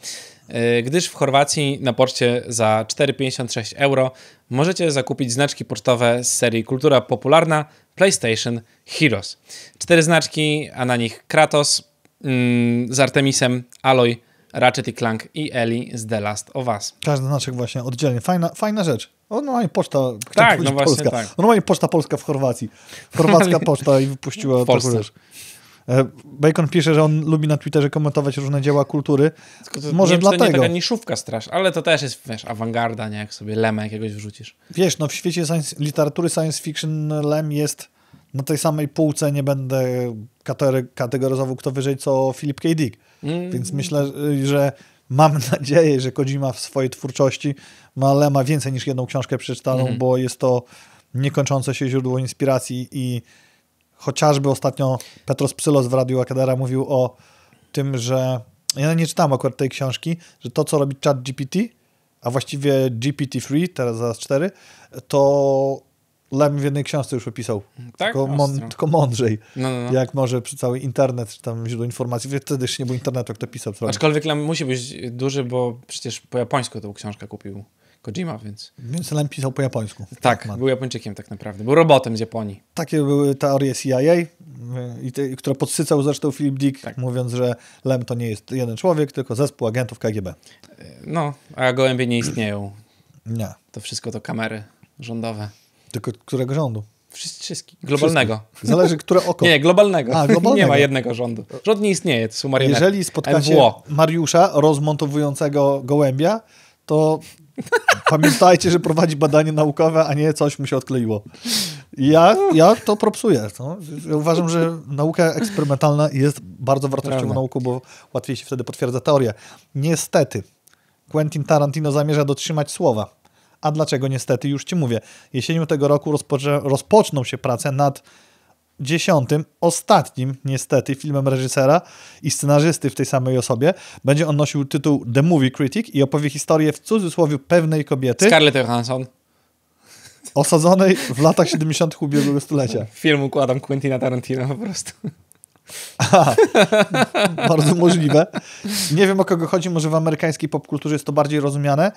Speaker 2: E, gdyż w Chorwacji na porcie za 4,56 euro możecie zakupić znaczki pocztowe z serii Kultura Popularna PlayStation Heroes. Cztery znaczki, a na nich Kratos mm, z Artemisem, Aloy, Ratchet i Clank i Ellie z The Last of Us.
Speaker 1: Każdy znaczek właśnie oddzielnie. Fajna, fajna rzecz. O, normalnie poczta. Tak, no właśnie, Polska. tak. No, normalnie poczta polska w Chorwacji. Chorwacka [laughs] poczta i wypuściła to rzecz. E, Bacon pisze, że on lubi na Twitterze komentować różne dzieła kultury. To, Może wiem, dlatego. To nie taka
Speaker 2: niszówka straszna, ale to też jest, wiesz, awangarda, nie? Jak sobie lema jakiegoś wrzucisz.
Speaker 1: Wiesz, no w świecie science, literatury science fiction lem jest na tej samej półce, nie będę kategoryzował kto wyżej, co Philip K. Dick. Mm. Więc myślę, że mam nadzieję, że Kojima w swojej twórczości no, ale ma więcej niż jedną książkę przeczytaną, mhm. bo jest to niekończące się źródło inspiracji i chociażby ostatnio Petros Psylos w Radiu Akadera mówił o tym, że ja nie czytałem akurat tej książki, że to, co robi chat GPT, a właściwie GPT-3, teraz zaraz 4, to Lem w jednej książce już opisał. Tak? Tylko, mąd tylko mądrzej. No, no, no. Jak może przy cały internet, czy tam źródło informacji. Wtedy jeszcze nie był internetu, jak to pisał. Aczkolwiek
Speaker 2: Lem musi być duży, bo przecież po japońsku tą książkę kupił. Kojima, więc...
Speaker 1: Więc Lem pisał po japońsku.
Speaker 2: Tak, był Japończykiem tak naprawdę, był robotem
Speaker 1: z Japonii. Takie były teorie CIA, e, i te, które podsycał zresztą Philip Dick, tak. mówiąc, że Lem to nie jest jeden człowiek, tylko zespół agentów KGB. E,
Speaker 2: no, a gołębie nie istnieją. nie. To wszystko to kamery rządowe.
Speaker 1: Tylko którego rządu? Wszystkich.
Speaker 2: Globalnego. Wszystkich. Zależy, które oko. [laughs] Nie, globalnego. A, globalnego. Nie ma jednego rządu. Rząd nie istnieje, to są marionetki. Jeżeli spotkacie MWO.
Speaker 1: Mariusza rozmontowującego gołębia, to Pamiętajcie, że prowadzi badanie naukowe, a nie coś mu się odkleiło. Ja, ja to propsuję. No. Ja uważam, że nauka eksperymentalna jest bardzo wartościową nauką, bo łatwiej się wtedy potwierdza teorię. Niestety, Quentin Tarantino zamierza dotrzymać słowa. A dlaczego niestety? Już ci mówię. Jesienią tego roku rozpoczę, rozpoczną się prace nad dziesiątym, ostatnim niestety filmem reżysera i scenarzysty w tej samej osobie. Będzie on nosił tytuł The Movie Critic i opowie historię w cudzysłowie pewnej kobiety. Scarlett Johansson. Osadzonej w latach 70. ubiegłego stulecia. Film układam Quentina Tarantino po prostu. bardzo możliwe. Nie wiem o kogo chodzi, może w amerykańskiej popkulturze jest to bardziej rozumiane.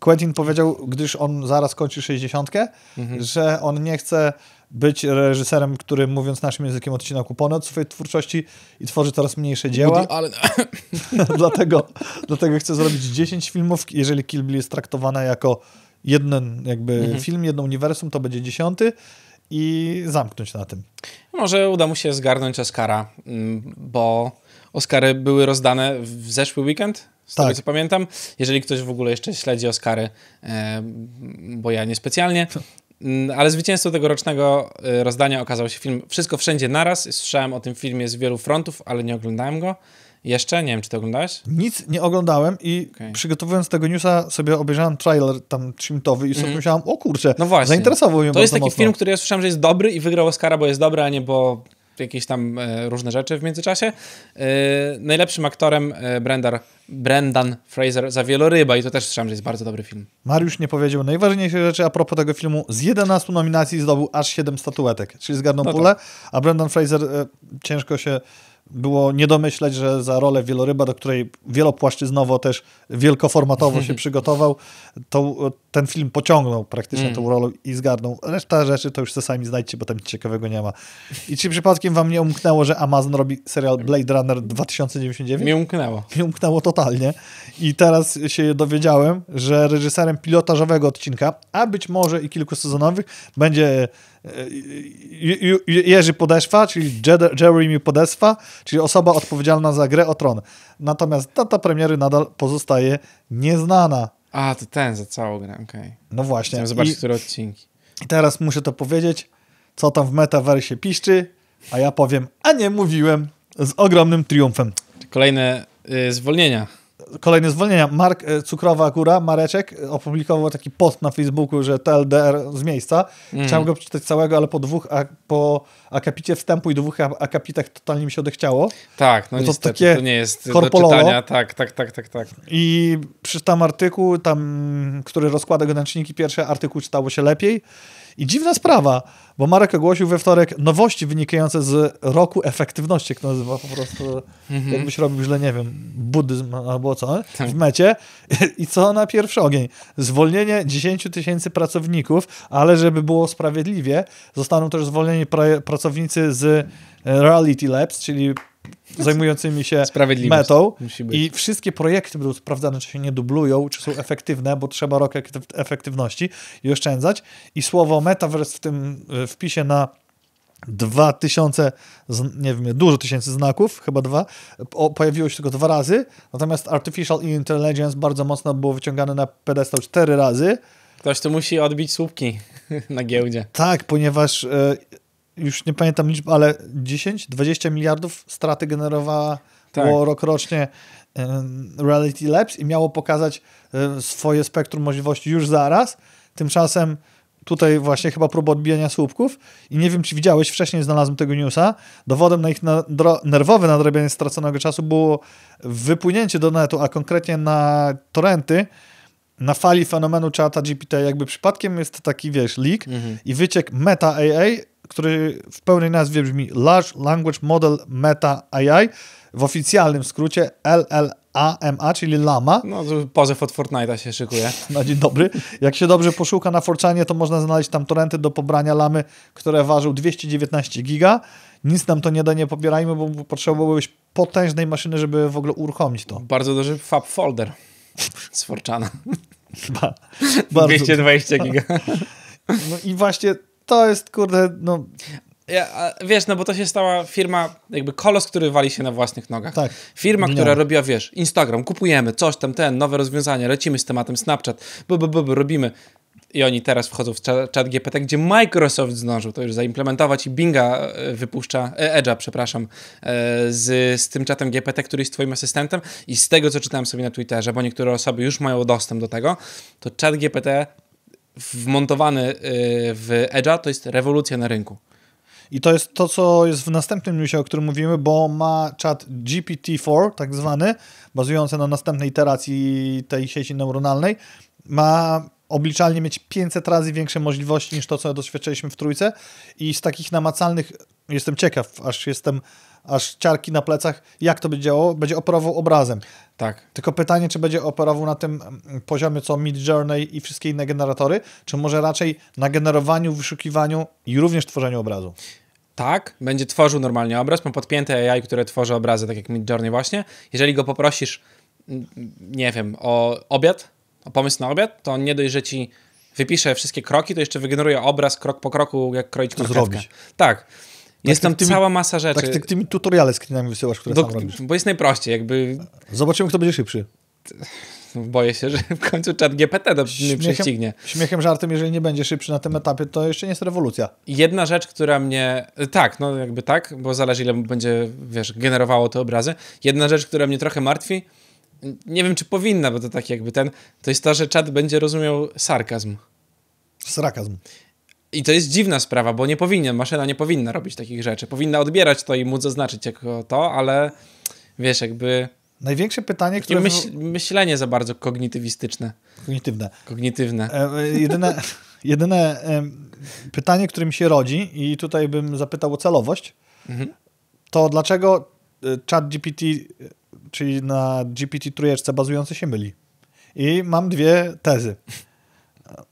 Speaker 1: Quentin powiedział, gdyż on zaraz kończy 60, mhm. że on nie chce być reżyserem, który mówiąc naszym językiem odcina kupony od swojej twórczości i tworzy coraz mniejsze dzieła. [laughs] [laughs] dlatego, dlatego chcę zrobić 10 filmów. Jeżeli Kill Bill jest traktowana jako jeden jakby mhm. film, jedno uniwersum, to będzie dziesiąty i zamknąć na tym.
Speaker 2: Może uda mu się zgarnąć Oscara, mm, bo Oscary były rozdane w zeszły weekend, z tak. tego co pamiętam. Jeżeli ktoś w ogóle jeszcze śledzi Oscary, e, bo ja niespecjalnie, [laughs] Mm, ale zwycięzcą tegorocznego y, rozdania okazał się film Wszystko Wszędzie Naraz. Słyszałem o tym filmie z wielu frontów, ale nie oglądałem go. Jeszcze? Nie wiem, czy to oglądałeś?
Speaker 1: Nic nie oglądałem i okay. przygotowując tego newsa sobie obejrzałem trailer tam trzyminutowy i sobie mm. myślałem, o kurczę, no właśnie. zainteresował mnie To jest taki mocno. film,
Speaker 2: który ja słyszałem, że jest dobry i wygrał Oscara, bo jest dobry, a nie bo jakieś tam e, różne rzeczy w międzyczasie. E, najlepszym aktorem e, Brendan Fraser za Wieloryba i to też słyszałem, że jest bardzo
Speaker 1: dobry film. Mariusz nie powiedział najważniejszej rzeczy a propos tego filmu. Z 11 nominacji zdobył aż 7 statuetek, czyli zgarnął no pulę, a Brendan Fraser ciężko się było nie domyśleć, że za rolę wieloryba, do której wielopłaszczyznowo też wielkoformatowo się [laughs] przygotował, to ten film pociągnął praktycznie mm. tą rolę i zgarnął. Reszta rzeczy to już se sami znajdźcie, bo tam nic ciekawego nie ma. I czy przypadkiem wam nie umknęło, że Amazon robi serial Blade Runner 2099? Nie umknęło. Nie umknęło totalnie. I teraz się dowiedziałem, że reżyserem pilotażowego odcinka, a być może i kilku sezonowych, będzie Jerzy Podeszwa, czyli Jeremy Podeszwa, czyli osoba odpowiedzialna za grę o tron. Natomiast data premiery nadal pozostaje nieznana. A,
Speaker 2: to ten za całą grę, okej. Okay. No właśnie. Chciałem zobaczyć, I, które odcinki.
Speaker 1: I teraz muszę to powiedzieć, co tam w metaversie piszczy, a ja powiem, a nie mówiłem, z ogromnym triumfem. Kolejne y, zwolnienia kolejne zwolnienia. Mark e, Cukrowa Góra, Mareczek, e, opublikował taki post na Facebooku, że TLDR z miejsca. Mm. Chciałem go przeczytać całego, ale po dwóch, a, po akapicie wstępu i dwóch akapitach totalnie mi się odechciało. Tak, no, no to niestety, takie to nie jest korpolowo. do czytania. Tak, tak, tak, tak, tak. I przeczytam artykuł, tam, który rozkłada go na czynniki pierwsze, artykuł czytało się lepiej. I dziwna sprawa, bo Marek ogłosił we wtorek nowości wynikające z roku efektywności, jak to nazywa po prostu, mm-hmm. jakbyś robił źle, nie wiem, buddyzm albo co, tak. w mecie. I co na pierwszy ogień? Zwolnienie 10 tysięcy pracowników, ale żeby było sprawiedliwie, zostaną też zwolnieni pra- pracownicy z e, Reality Labs, czyli zajmującymi się metą i wszystkie projekty będą sprawdzane, czy się nie dublują, czy są efektywne, bo trzeba rok efektywności i oszczędzać. I słowo metaverse w tym e, wpisie na 2000, nie wiem, dużo tysięcy znaków, chyba dwa, pojawiło się tylko dwa razy, natomiast Artificial Intelligence bardzo mocno było wyciągane na pedestał cztery razy.
Speaker 2: Ktoś tu musi odbić słupki [laughs] na giełdzie.
Speaker 1: Tak, ponieważ e, już nie pamiętam liczb, ale 10-20 miliardów straty generowała tak. rokrocznie e, Reality Labs i miało pokazać e, swoje spektrum możliwości już zaraz. Tymczasem tutaj właśnie chyba próba odbijania słupków i nie wiem, czy widziałeś, wcześniej znalazłem tego newsa, dowodem na ich nadro- nerwowe nadrobienie straconego czasu było wypłynięcie do netu, a konkretnie na torrenty na fali fenomenu czata GPT jakby przypadkiem jest taki, wiesz, leak mhm. i wyciek Meta AI który w pełnej nazwie brzmi Large Language Model Meta AI, w oficjalnym skrócie LLAMA, czyli LAMA. No, pozew od Fortnite'a się szykuje. [laughs] Na no, dzień dobry. Jak się dobrze poszuka na Forczanie, to można znaleźć tam torenty do pobrania lamy, które ważą 219 giga. Nic nam to nie da, nie pobierajmy, bo potrzebowałbyś potężnej maszyny, żeby w ogóle uruchomić to.
Speaker 2: Bardzo duży fab folder z Forczana. [laughs]
Speaker 1: Ba, 220 [laughs] giga. No i właśnie to jest, kurde, no...
Speaker 2: Ja, wiesz, no bo to się stała firma, jakby kolos, który wali się na własnych nogach. Tak. Firma, która robiła, wiesz, Instagram, kupujemy coś tam, ten, nowe rozwiązania, lecimy z tematem Snapchat, bu, bu, bu, robimy i oni teraz wchodzą w chat GPT, gdzie Microsoft zdążył to już zaimplementować i Binga e, wypuszcza, e, Edge'a, przepraszam, e, z, z tym czatem GPT, który jest twoim asystentem i z tego, co czytałem sobie na Twitterze, bo niektóre osoby już mają dostęp do tego, to chat GPT wmontowany y, w Edge'a, to jest rewolucja na
Speaker 1: rynku. I to jest to, co jest w następnym newsie, o którym mówimy, bo ma czat GPT-4, tak zwany, bazujący na następnej iteracji tej sieci neuronalnej, ma obliczalnie mieć 500 razy większe możliwości niż to, co doświadczyliśmy w trójce i z takich namacalnych jestem ciekaw, aż jestem, aż ciarki na plecach, jak to będzie działało, będzie operował obrazem. Tak. Tylko pytanie, czy będzie operował na tym mm, poziomie, co Mid Journey i wszystkie inne generatory, czy może raczej na generowaniu, wyszukiwaniu i również tworzeniu obrazu.
Speaker 2: Tak, będzie tworzył normalnie obraz, ma podpięte AI, które tworzy obrazy, tak jak Mid Journey właśnie. Jeżeli go poprosisz, mm, mm, nie wiem, o obiad, o pomysł na obiad, to on nie dość, że ci wypisze wszystkie kroki, to jeszcze wygeneruje obraz krok po kroku, jak kroić to Zrobić. Tak. Tak jest tak, tam tymi, cała masa rzeczy. Tak,
Speaker 1: tymi tutoriale z screenami wysyłasz, które Do, sam robisz. Bo
Speaker 2: jest najprościej, jakby... Zobaczymy, kto będzie szybszy. Boję się, że w końcu Chat GPT do mnie prześcignie.
Speaker 1: Śmiechem, żartem, jeżeli nie będzie szybszy na tym etapie, to jeszcze nie jest rewolucja. Jedna
Speaker 2: rzecz, która mnie... Tak, no jakby tak, bo zależy ile będzie, wiesz, generowało te obrazy. Jedna rzecz, która mnie trochę martwi, nie wiem czy powinna, bo to tak jakby ten, to jest to, że czat będzie rozumiał sarkazm. Sarkazm. I to jest dziwna sprawa, bo nie powinien, maszyna nie powinna robić takich rzeczy. Powinna odbierać to i móc zaznaczyć jako to, ale wiesz, jakby...
Speaker 1: Największe pytanie, które... Myśl,
Speaker 2: myślenie za bardzo kognitywistyczne. Kognitywne.
Speaker 1: Kognitywne. E, e jedyne, [laughs] jedyne e, pytanie, które mi się rodzi i tutaj bym zapytał o celowość, mhm. to dlaczego e, chat GPT, e, czyli na GPT trójeczce bazujący się myli? I mam dwie tezy.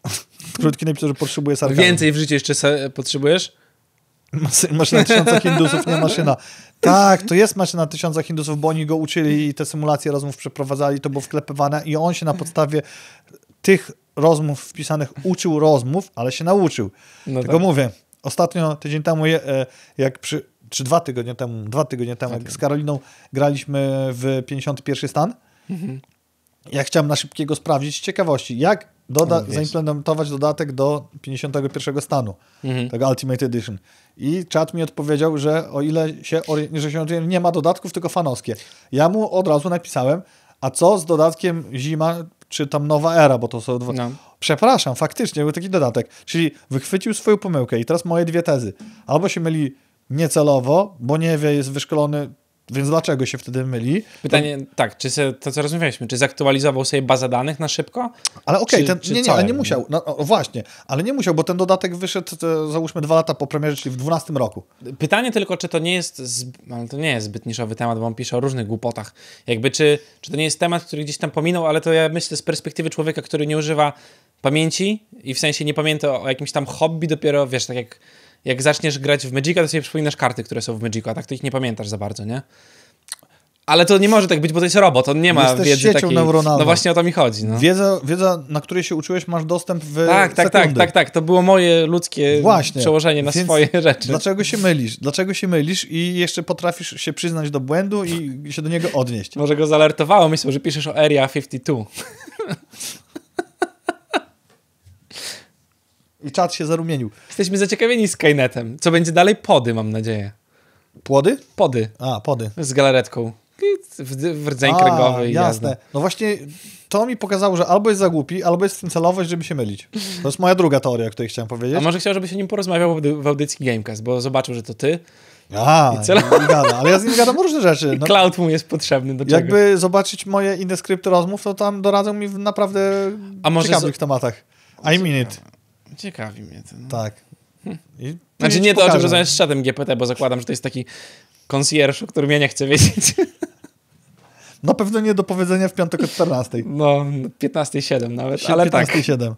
Speaker 1: [laughs] krótki napisał, że potrzebuje sarkazmu. Więcej
Speaker 2: w życiu jeszcze potrzebujesz?
Speaker 1: Maszyna na tysiącach Hindusów, nie maszyna. Tak, to jest maszyna tysiąca Hindusów, bo oni go uczyli i te symulacje rozmów przeprowadzali, to było wklepywane i on się na podstawie tych rozmów wpisanych uczył rozmów, ale się nauczył. No Tego tak. mówię. Ostatnio, tydzień temu, e, jak przy, czy dwa tygodnie temu, dwa tygodnie temu, z Karoliną graliśmy w 51 stan. Mhm. Ja chciałem na szybkiego sprawdzić ciekawości, jak doda no, zaimplementować dodatek do 51 stanu, mhm. tego Ultimate Edition. I czat mi odpowiedział, że o ile się orientuje, nie ma dodatków, tylko fanowskie. Ja mu od razu napisałem, a co z dodatkiem zima, czy tam nowa era, bo to są dwa... No. Przepraszam, faktycznie był taki dodatek. Czyli wychwycił swoją pomyłkę i teraz moje dwie tezy. Albo się myli niecelowo, bo nie wie, jest wyszkolony więc dlaczego się wtedy myli? Pytanie,
Speaker 2: to... tak, czy se, to co rozmawialiśmy, czy zaktualizował sobie bazę danych na szybko?
Speaker 1: Ale okej, okay, nie, nie, ale nie musiał, no, o, właśnie, ale nie musiał, bo ten dodatek wyszedł te, załóżmy dwa lata po premierze, czyli w dwunastym roku.
Speaker 2: Pytanie tylko, czy to nie jest, to nie jest zbyt niszowy temat, bo on pisze o różnych głupotach, jakby czy, czy to nie jest temat, który gdzieś tam pominął, ale to ja myślę z perspektywy człowieka, który nie używa pamięci i w sensie nie pamięta o jakimś tam hobby, dopiero wiesz, tak jak jak zaczniesz grać w Magica, to sobie przypominasz karty, które są w Magicu, a tak to ich nie pamiętasz za bardzo, nie? Ale to nie może tak być, bo to jest robot, on nie ma Jesteś wiedzy siecią takiej. Neuronalną. No właśnie
Speaker 1: o to mi chodzi. No. Wiedza, wiedza, na której się uczyłeś, masz dostęp w Tak, tak, tak, tak, tak. To było moje ludzkie właśnie. przełożenie na Więc swoje rzeczy. Dlaczego się mylisz? Dlaczego się mylisz i jeszcze potrafisz się przyznać do błędu i się do niego odnieść? Może go zalertowało, myślę, że piszesz o Area 52. [laughs] I czat się zarumienił. Jesteśmy zaciekawieni Skynetem. Co będzie dalej? Pody, mam nadzieję. Płody? Pody. A, pody. Z galaretką. W, w rdzeń A, kręgowy. Jasne. Jazdy. No właśnie to mi pokazało, że albo jest za głupi, albo jest w tym celowość, żeby się mylić. To jest moja druga teoria, o której chciałem powiedzieć. A może chciał, żeby się nim porozmawiał w audycji Gamecast, bo zobaczył, że to ty. A, i celowość. gada, ale ja z nim gadam różne rzeczy. [laughs] No, cloud mu jest potrzebny do Jakby czego? zobaczyć moje inne skrypty rozmów, to tam doradzą mi w naprawdę A może ciekawych z... tematach. I mean it. Ciekawi mnie to. No. Tak. Hm. Znaczy nie pokażę. to, o czym rozmawiasz
Speaker 2: z czatem GPT, bo zakładam, że to jest taki konsjersz, o którym ja nie chcę wiedzieć.
Speaker 1: Na pewno nie do powiedzenia w piątek o 14. No, 15.07 nawet, ale 15, tak. 7.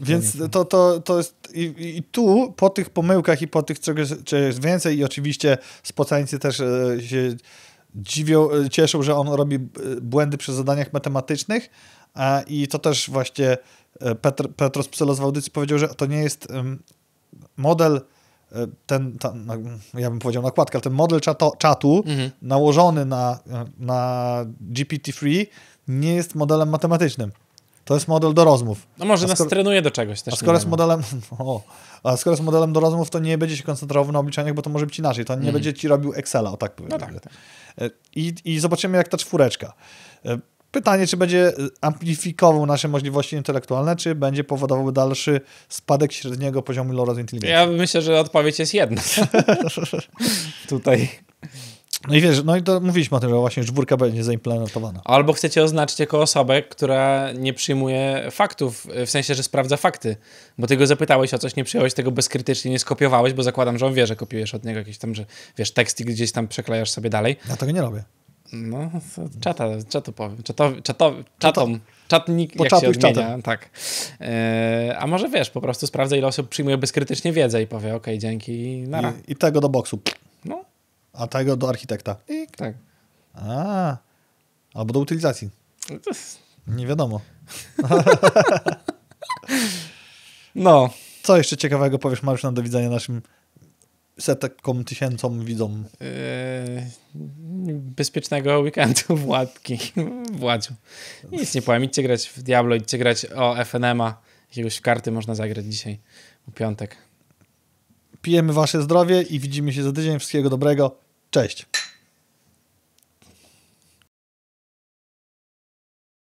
Speaker 1: Więc to, to, to jest. I, I, tu po tych pomyłkach i po tych czegoś jest więcej, i oczywiście spoceńcy też e, się dziwią, e, cieszą, że on robi e, błędy przy zadaniach matematycznych, a, i to też właśnie E, Petr, Petros Psylos w audycji powiedział, że to nie jest model e, ten, ta, ja bym powiedział nakładkę, ale ten model czato, czatu mhm. nałożony na, e, na GPT-3 nie jest modelem matematycznym. To jest model do rozmów. No może skoro, nas trenuje do czegoś też. A skoro, jest no. modelem, [laughs] o, a skoro jest modelem do rozmów, to nie będzie się koncentrował na obliczaniach, bo to może być inaczej. To nie mhm. będzie ci robił Excela, o tak powiem. No tak, tak. I, I zobaczymy, jak ta czwóreczka. Pytanie, czy będzie y, amplifikował nasze możliwości intelektualne, czy będzie powodował dalszy spadek średniego poziomu lordu inteligencji?
Speaker 2: Ja myślę, że odpowiedź jest jedna.
Speaker 1: [laughs] Tutaj. No i wiesz, no i to mówiliśmy o tym, że właśnie żwórka będzie zaimplementowana.
Speaker 2: Albo chcecie oznaczyć jako osobę, która nie przyjmuje faktów, w sensie, że sprawdza fakty. Bo ty go zapytałeś o coś, nie przyjąłeś tego bezkrytycznie, nie skopiowałeś, bo zakładam, że on wie, że kopiujesz od niego jakieś tam, że wiesz, teksty gdzieś tam przeklejasz sobie dalej. Ja tego nie robię. No, czata, czatu powiem. czatom, czatnik, jak się odmienia. Czatem. Tak. E, a może wiesz, po prostu sprawdzę, ile osób przyjmuje bezkrytycznie wiedzę i powie, okej, okay,
Speaker 1: dzięki, nara. I, I, tego do boksu. No. A tego do architekta. I, tak. A, albo do utylizacji. No Nie wiadomo. [laughs] no. Co jeszcze ciekawego powiesz, Mariusz, na do widzenia naszym setekom tysięcom widzom.
Speaker 2: Yy, bezpiecznego weekendu, [laughs] Władki. Władziu. Nic nie powiem. Idźcie grać w Diablo, idźcie grać
Speaker 1: o FNM-a. Jakiegoś karty można zagrać dzisiaj, w piątek. Pijemy wasze zdrowie i widzimy się za tydzień. Wszystkiego dobrego. Cześć.